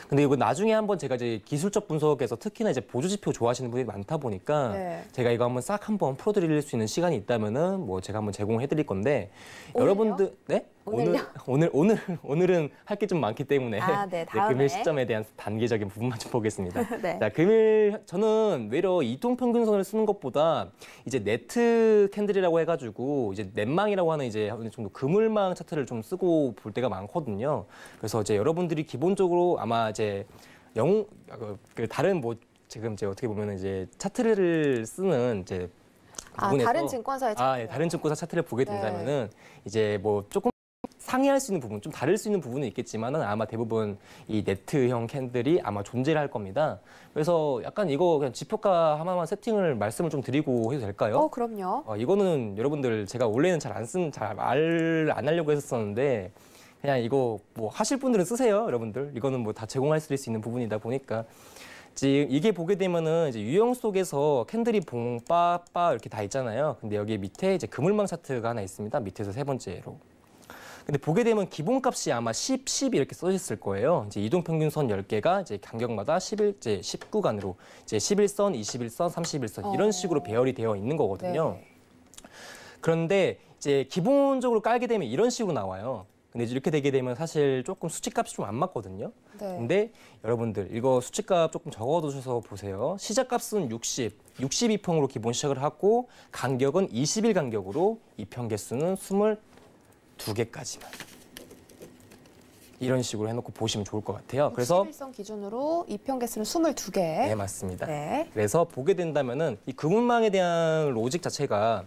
[SPEAKER 2] 근데 이거 나중에 한번 제가 이제 기술적 분석에서 특히나 이제 보조 지표 좋아하시는 분이 많다 보니까 네. 제가 이거 한번 싹 한번 풀어 드릴 수 있는 시간이 있다면은 뭐 제가 한번 제공해 드릴 건데 오늘요? 여러분들 네? 오늘요? 오늘 오늘 오늘 오늘은 할 게 좀 많기 때문에 아, 네, 네, 금일 시점에 대한 단계적인 부분만 좀 보겠습니다. 네. 자, 금일 저는 외려 이동 평균선을 쓰는 것보다 이제 네트 캔들이라고 해가지고 이제 넷망이라고 하는 이제 좀 그물망 차트를 좀 쓰고 볼 때가 많거든요. 그래서 이제 여러분들이 기본적으로 아마 아마 이제 영그그 아, 그 다른 뭐 지금 이제 어떻게 보면 이제 차트를 쓰는 이제 아, 다른 증권사의 차트. 아, 예, 다른 증권사 차트를 보게 네. 된다면은 네. 이제 뭐 조금 상의할수 있는 부분, 좀 다를 수 있는 부분은 있겠지만은 아마 대부분 이 네트형 캔들이 아마 존재를 할 겁니다. 그래서 약간 이거 그냥 지표가 하나만 세팅을 말씀을 좀 드리고 해도 될까요? 어, 그럼요. 어, 이거는 여러분들 제가 원래는 잘 안 쓴, 잘안 하려고 했었는데 그냥 이거 뭐 하실 분들은 쓰세요, 여러분들. 이거는 뭐 다 제공할 수 있는 부분이다 보니까 지금 이게 보게 되면은 이제 유형 속에서 캔들이 봉, 빠, 빠 이렇게 다 있잖아요. 근데 여기 밑에 이제 그물망 차트가 하나 있습니다. 밑에서 세 번째로. 근데 보게 되면 기본값이 아마 10, 10 이렇게 써있을 거예요. 이제 이동평균선 10개가 이제 간격마다 11, 이제 19간으로 이제 11선, 21선, 31선 이런 어. 식으로 배열이 되어 있는 거거든요. 네. 그런데 이제 기본적으로 깔게 되면 이런 식으로 나와요. 근데 이렇게 제이 되게 되면 사실 조금 수치값이 좀 안 맞거든요. 네. 근데 여러분들 이거 수치값 조금 적어두셔서 보세요. 시작값은 60, 62평으로 기본 시작을 하고 간격은 20일 간격으로 이평 개수는 22개까지만. 이런 식으로 해놓고 보시면 좋을 것 같아요. 그래서 1성
[SPEAKER 1] 기준으로 이평 개수는 22개. 네, 맞습니다. 네.
[SPEAKER 2] 그래서 보게 된다면 은이 금운망에 대한 로직 자체가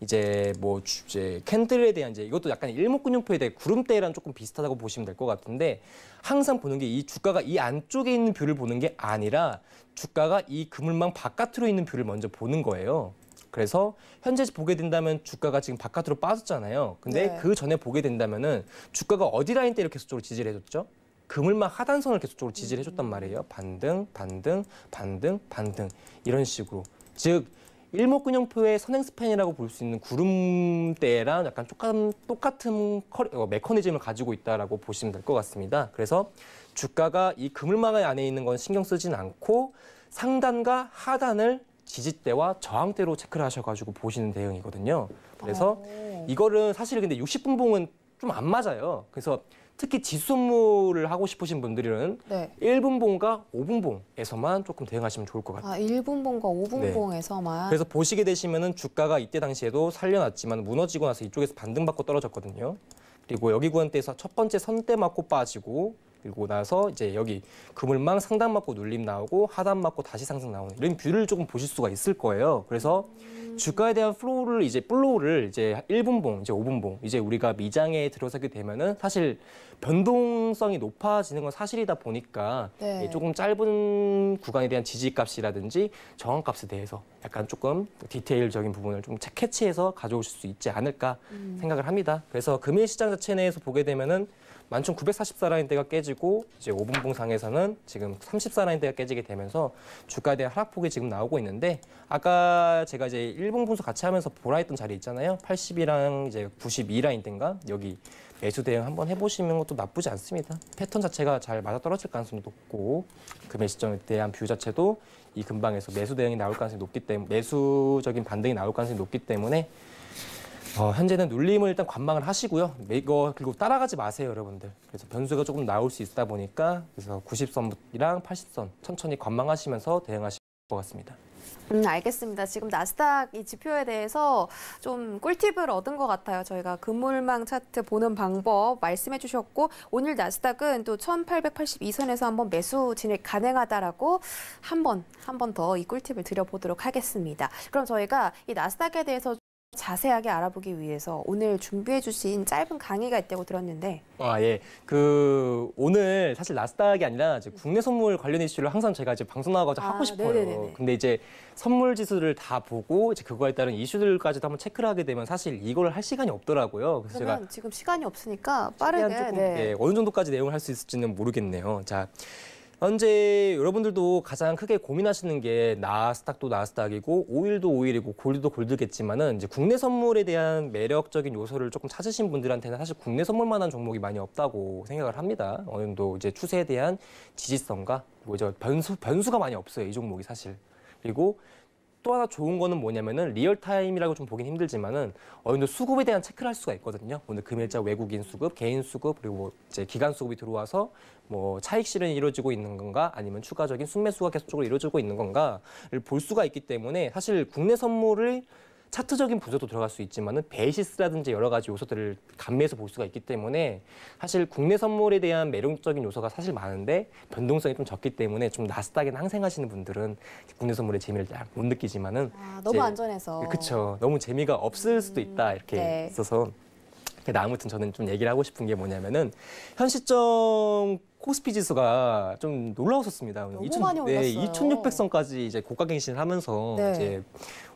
[SPEAKER 2] 이제 뭐 이제 캔들에 대한 이제 이것도 약간 일목근육표에 대해 구름대랑 조금 비슷하다고 보시면 될 것 같은데 항상 보는 게 이 주가가 이 안쪽에 있는 뷰를 보는 게 아니라 주가가 이 그물망 바깥으로 있는 뷰를 먼저 보는 거예요. 그래서 현재 보게 된다면 주가가 지금 바깥으로 빠졌잖아요. 근데 네. 그 전에 보게 된다면은 주가가 어디 라인 때를 이 계속적으로 지지를 해줬죠? 그물망 하단선을 계속적으로 지지를 해줬단 음. 말이에요. 반등, 반등, 반등, 반등 이런 식으로 즉 일목균형표의 선행 스팬이라고 볼 수 있는 구름대랑 약간 똑같은, 똑같은 커리, 어, 메커니즘을 가지고 있다라고 보시면 될 것 같습니다. 그래서 주가가 이 그물망 안에 있는 건 신경 쓰진 않고 상단과 하단을 지지대와 저항대로 체크를 하셔가지고 보시는 대응이거든요. 그래서 어. 이거는 사실 근데 60분봉은 좀 안 맞아요. 그래서 특히 지수업무를 하고 싶으신 분들은 네. 1분봉과 5분봉에서만 조금 대응하시면 좋을 것 같아요.
[SPEAKER 1] 아, 1분봉과 5분봉에서만. 네. 그래서
[SPEAKER 2] 보시게 되시면 은 주가가 이때 당시에도 살려놨지만 무너지고 나서 이쪽에서 반등받고 떨어졌거든요. 그리고 여기 구간대에서 첫 번째 선대 맞고 빠지고 그리고 나서 이제 여기 그물망 상단 맞고 눌림 나오고 하단 맞고 다시 상승 나오는 이런 뷰를 조금 보실 수가 있을 거예요. 그래서 음. 주가에 대한 플로우를 이제 플로우를 이제 1분봉, 이제 5분봉, 이제 우리가 미장에 들어서게 되면은 사실 변동성이 높아지는 건 사실이다 보니까 네. 조금 짧은 구간에 대한 지지값이라든지 정확값에 대해서 약간 조금 디테일적인 부분을 좀 캐치해서 가져오실 수 있지 않을까 음. 생각을 합니다. 그래서 금일 시장 자체 내에서 보게 되면은 만천 944라인대가 깨지고 이제 5분봉 상에서는 지금 34라인대가 깨지게 되면서 주가에 대한 하락폭이 지금 나오고 있는데 아까 제가 이제 일봉 분석 같이 하면서 보라 했던 자리 있잖아요. 80이랑 이제 92라인대인가 여기 매수 대응 한번 해보시는 것도 나쁘지 않습니다. 패턴 자체가 잘 맞아떨어질 가능성이 높고 금매 시점에 대한 뷰 자체도 이 근방에서 매수 대응이 나올 가능성이 높기 때문에 매수적인 반등이 나올 가능성이 높기 때문에 어, 현재는 눌림을 일단 관망을 하시고요. 이거 그리고 따라가지 마세요, 여러분들. 그래서 변수가 조금 나올 수 있다 보니까 그래서 90선이랑 80선 천천히 관망하시면서 대응하실 것 같습니다.
[SPEAKER 1] 음, 알겠습니다. 지금 나스닥 이 지표에 대해서 좀 꿀팁을 얻은 것 같아요. 저희가 금물망 차트 보는 방법 말씀해 주셨고 오늘 나스닥은 또 1882선에서 한번 매수 진행 가능하다라고 한번 한 번 더 이 꿀팁을 드려보도록 하겠습니다. 그럼 저희가 이 나스닥에 대해서 자세하게 알아보기 위해서 오늘 준비해 주신 짧은 강의가 있다고 들었는데
[SPEAKER 2] 아 예. 그 오늘 사실 나스닥이 아니라 이제 국내 선물 관련 이슈를 항상 제가 이제 방송 나가서 아, 하고 싶어요. 네네네네. 근데 이제 선물 지수를 다 보고 이제 그거에 따른 이슈들까지도 한번 체크를 하게 되면 사실 이걸 할 시간이 없더라고요. 그래서 제가 지금
[SPEAKER 1] 시간이 없으니까 빠르게 조금, 네. 예,
[SPEAKER 2] 어느 정도까지 내용을 할 수 있을지는 모르겠네요. 자. 현재 여러분들도 가장 크게 고민하시는 게 나스닥도 나스닥이고 오일도 오일이고 골드도 골드겠지만은 이제 국내 선물에 대한 매력적인 요소를 조금 찾으신 분들한테는 사실 국내 선물만한 종목이 많이 없다고 생각을 합니다. 어느 정도 이제 추세에 대한 지지성과 그리 뭐 변수 변수가 많이 없어요 이 종목이 사실. 그리고 또 하나 좋은 거는 뭐냐면은 리얼타임이라고 좀 보긴 힘들지만은 어느 정도 수급에 대한 체크를 할 수가 있거든요. 오늘 금일자 외국인 수급, 개인 수급 그리고 뭐 이제 기간 수급이 들어와서 뭐 차익 실현이 이루어지고 있는 건가 아니면 추가적인 순매수가 계속적으로 이루어지고 있는 건가를 볼 수가 있기 때문에 사실 국내 선물을 차트적인 분석도 들어갈 수 있지만은 베이시스라든지 여러 가지 요소들을 감미해서 볼 수가 있기 때문에 사실 국내 선물에 대한 매력적인 요소가 사실 많은데 변동성이 좀 적기 때문에 좀나스닥에나 항생하시는 분들은 국내 선물의 재미를 잘 못 느끼지만은 아, 너무 안전해서 그렇죠. 너무 재미가 없을 음, 수도 있다 이렇게 네. 있어서. 아무튼 저는 좀 얘기를 하고 싶은 게 뭐냐면은 현 시점 코스피 지수가 좀 놀라웠었습니다. 2000, 많이 네, 올랐어요. 네, 2,600선까지 이제 고가 갱신을 하면서 네. 이제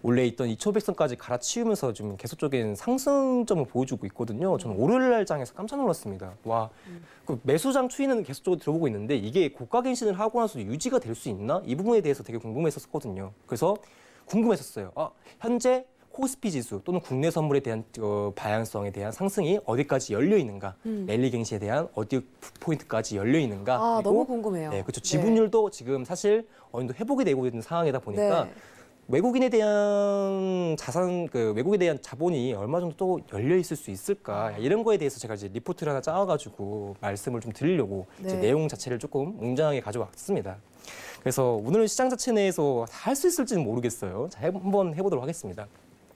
[SPEAKER 2] 원래 있던 2,500선까지 갈아치우면서 좀 계속적인 상승점을 보여주고 있거든요. 저는 음. 월요일날 장에서 깜짝 놀랐습니다. 와, 그 매수장 추이는 계속적으로 들어보고 있는데 이게 고가 갱신을 하고 나서 유지가 될 수 있나? 이 부분에 대해서 되게 궁금했었거든요. 그래서 궁금했었어요. 아, 현재 코스피 지수 또는 국내 선물에 대한 어, 방향성에 대한 상승이 어디까지 열려 있는가, 음. 랠리 갱신에 대한 어디 포인트까지 열려 있는가. 아, 그리고, 너무 궁금해요. 네, 그렇죠. 네. 지분율도 네. 지금 사실 어느 정도 회복이 되고 있는 상황이다 보니까 네. 외국인에 대한 자산, 그 외국에 대한 자본이 얼마 정도 또 열려 있을 수 있을까 아. 이런 거에 대해서 제가 이제 리포트를 하나 짜와가지고 말씀을 좀 드리려고 네. 이제 내용 자체를 조금 웅장하게 가져왔습니다. 그래서 오늘 시장 자체 내에서 다 할 수 있을지는 모르겠어요. 자, 한번 해보도록 하겠습니다.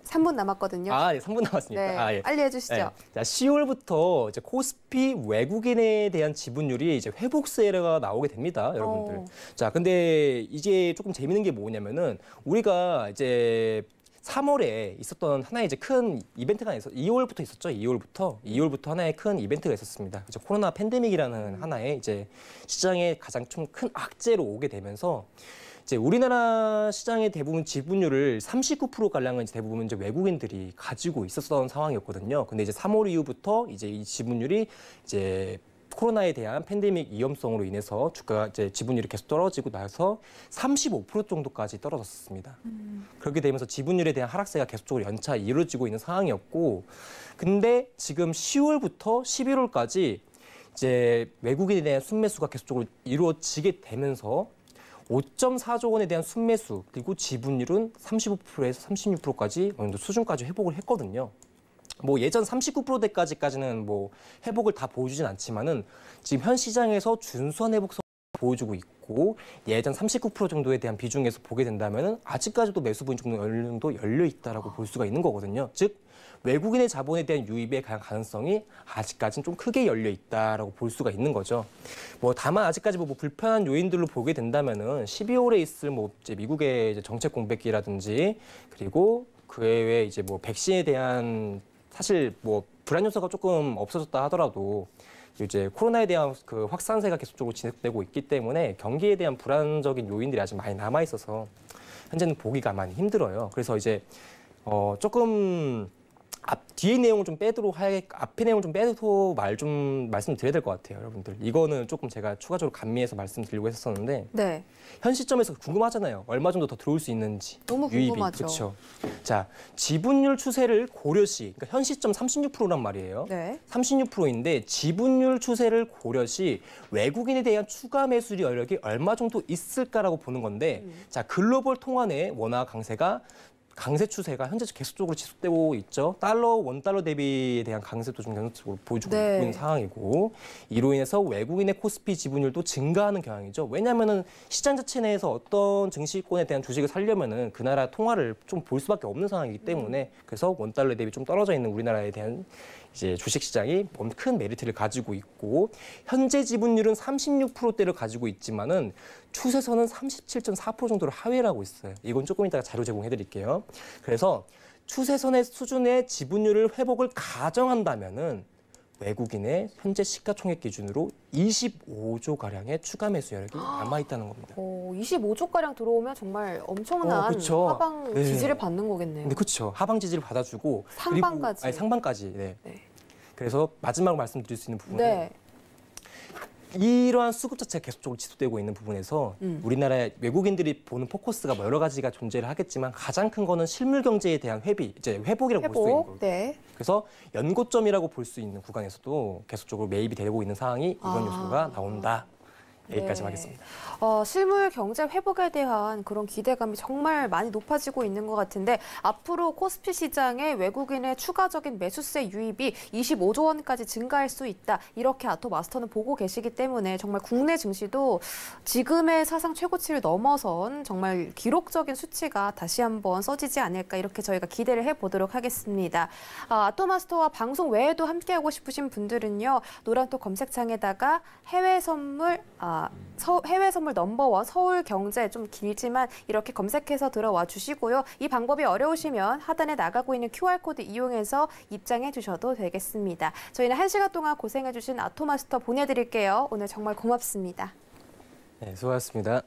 [SPEAKER 1] 3분 남았거든요. 아, 예, 3분
[SPEAKER 2] 남았습니다 네, 아, 예. 빨리 해주시죠. 예. 자, 10월부터 이제 코스피 외국인에 대한 지분율이 이제 회복세가 나오게 됩니다, 여러분들. 오. 어. 자, 근데 이제 조금 재밌는 게 뭐냐면은 우리가 이제 3월에 있었던 하나의 이제 큰 이벤트가 있어 2월부터 있었죠. 2월부터 2월부터 하나의 큰 이벤트가 있었습니다. 이제 코로나 팬데믹이라는 하나의 이제 시장에 가장 좀큰 악재로 오게 되면서 이제 우리나라 시장의 대부분 지분율을 39% 가량은 이제 대부분 이제 외국인들이 가지고 있었던 상황이었거든요. 근데 이제 3월 이후부터 이제 이 지분율이 이제 코로나에 대한 팬데믹 위험성으로 인해서 주가 이제 지분율이 계속 떨어지고 나서 35% 정도까지 떨어졌습니다. 음. 그렇게 되면서 지분율에 대한 하락세가 계속적으로 연차 이루어지고 있는 상황이었고, 근데 지금 10월부터 11월까지 이제 외국인에 대한 순매수가 계속적으로 이루어지게 되면서 5.4조 원에 대한 순매수 그리고 지분율은 35%에서 36%까지 어느 정도 수준까지 회복을 했거든요. 뭐 예전 39%대까지까지는 뭐 회복을 다 보여주진 않지만은 지금 현 시장에서 준수한 회복성 보여주고 있고 예전 39% 정도에 대한 비중에서 보게 된다면은 아직까지도 매수분 정도 어느 도 열려 있다라고 볼 수가 있는 거거든요. 즉 외국인의 자본에 대한 유입의 가능성이 아직까지는 좀 크게 열려 있다라고 볼 수가 있는 거죠. 뭐 다만 아직까지 뭐, 뭐 불편한 요인들로 보게 된다면은 12월에 있을 뭐 이제 미국의 이제 정책 공백기라든지 그리고 그 외에 이제 뭐 백신에 대한 사실 뭐 불안 요소가 조금 없어졌다 하더라도 이제 코로나에 대한 그 확산세가 계속적으로 진행되고 있기 때문에 경기에 대한 불안적인 요인들이 아직 많이 남아 있어서 현재는 보기가 많이 힘들어요. 그래서 이제 어 조금 앞 뒤에 내용을 좀 빼도록 하 앞에 내용을 좀 빼도 말좀 말씀드려야 될 것 같아요, 여러분들. 이거는 조금 제가 추가적으로 감미해서 말씀드리고 했었는데 네. 현 시점에서 궁금하잖아요. 얼마 정도 더 들어올 수 있는지. 너무 유입이. 궁금하죠. 그렇죠. 자, 지분율 추세를 고려시, 그러니까 현 시점 36%란 말이에요. 네. 36%인데 지분율 추세를 고려시 외국인에 대한 추가 매수리 여력이 얼마 정도 있을까라고 보는 건데 음. 자, 글로벌 통화 내 원화 강세가 강세 추세가 현재 계속적으로 지속되고 있죠. 달러 원달러 대비에 대한 강세도 좀 계속적으로 보여주고 네. 있는 상황이고 이로 인해서 외국인의 코스피 지분율도 증가하는 경향이죠. 왜냐하면 시장 자체 내에서 어떤 증시권에 대한 주식을 살려면은 그 나라 통화를 좀 볼 수밖에 없는 상황이기 때문에 음. 그래서 원달러 대비 좀 떨어져 있는 우리나라에 대한 이제 주식시장이 큰 메리트를 가지고 있고 현재 지분율은 36%대를 가지고 있지만은 추세선은 37.4% 정도로 하회를 하고 있어요. 이건 조금 이따가 자료 제공해드릴게요. 그래서 추세선의 수준의 지분율을 회복을 가정한다면은 외국인의 현재 시가총액 기준으로 25조 가량의 추가 매수여력이 남아 있다는 겁니다.
[SPEAKER 1] 오, 25조 가량 들어오면 정말 엄청난 어, 하방 네. 지지를 받는 거겠네요. 네,
[SPEAKER 2] 그렇죠. 하방 지지를 받아주고 상방까지. 그리고, 아니, 상방까지. 네. 네. 그래서 마지막으로 말씀드릴 수 있는 부분은 네. 이러한 수급 자체가 계속적으로 지속되고 있는 부분에서 음. 우리나라의 외국인들이 보는 포커스가 뭐 여러 가지가 존재를 하겠지만 가장 큰 거는 실물 경제에 대한 회비, 이제 회복이라고 회복, 볼수 있는 거예요. 네. 그래서 연고점이라고 볼 수 있는 구간에서도 계속적으로 매입이 되고 있는 상황이 이번 아. 요소가 나온다.
[SPEAKER 1] 여기까지 네. 하겠습니다. 어, 실물 경제 회복에 대한 그런 기대감이 정말 많이 높아지고 있는 것 같은데 앞으로 코스피 시장에 외국인의 추가적인 매수세 유입이 25조 원까지 증가할 수 있다. 이렇게 아토 마스터는 보고 계시기 때문에 정말 국내 증시도 지금의 사상 최고치를 넘어선 정말 기록적인 수치가 다시 한번 써지지 않을까 이렇게 저희가 기대를 해보도록 하겠습니다. 아, 아토 마스터와 방송 외에도 함께하고 싶으신 분들은요. 노란톡 검색창에다가 해외 선물 아, 서, 해외 선물 넘버와 서울 경제 좀 길지만 이렇게 검색해서 들어와 주시고요. 이 방법이 어려우시면 하단에 나가고 있는 QR코드 이용해서 입장해 주셔도 되겠습니다. 저희는 한시간 동안 고생해 주신 아토마스터 보내드릴게요. 오늘 정말 고맙습니다.
[SPEAKER 2] 네, 수고하셨습니다.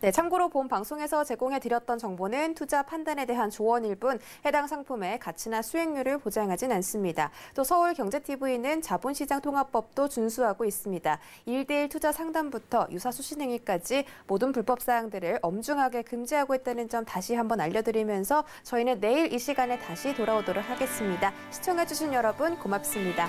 [SPEAKER 1] 네, 참고로 본 방송에서 제공해 드렸던 정보는 투자 판단에 대한 조언일 뿐 해당 상품의 가치나 수익률을 보장하진 않습니다. 또 서울경제TV는 자본시장 통합법도 준수하고 있습니다. 일대일 투자 상담부터 유사 수신 행위까지 모든 불법 사항들을 엄중하게 금지하고 있다는 점 다시 한번 알려드리면서 저희는 내일 이 시간에 다시 돌아오도록 하겠습니다. 시청해주신 여러분 고맙습니다.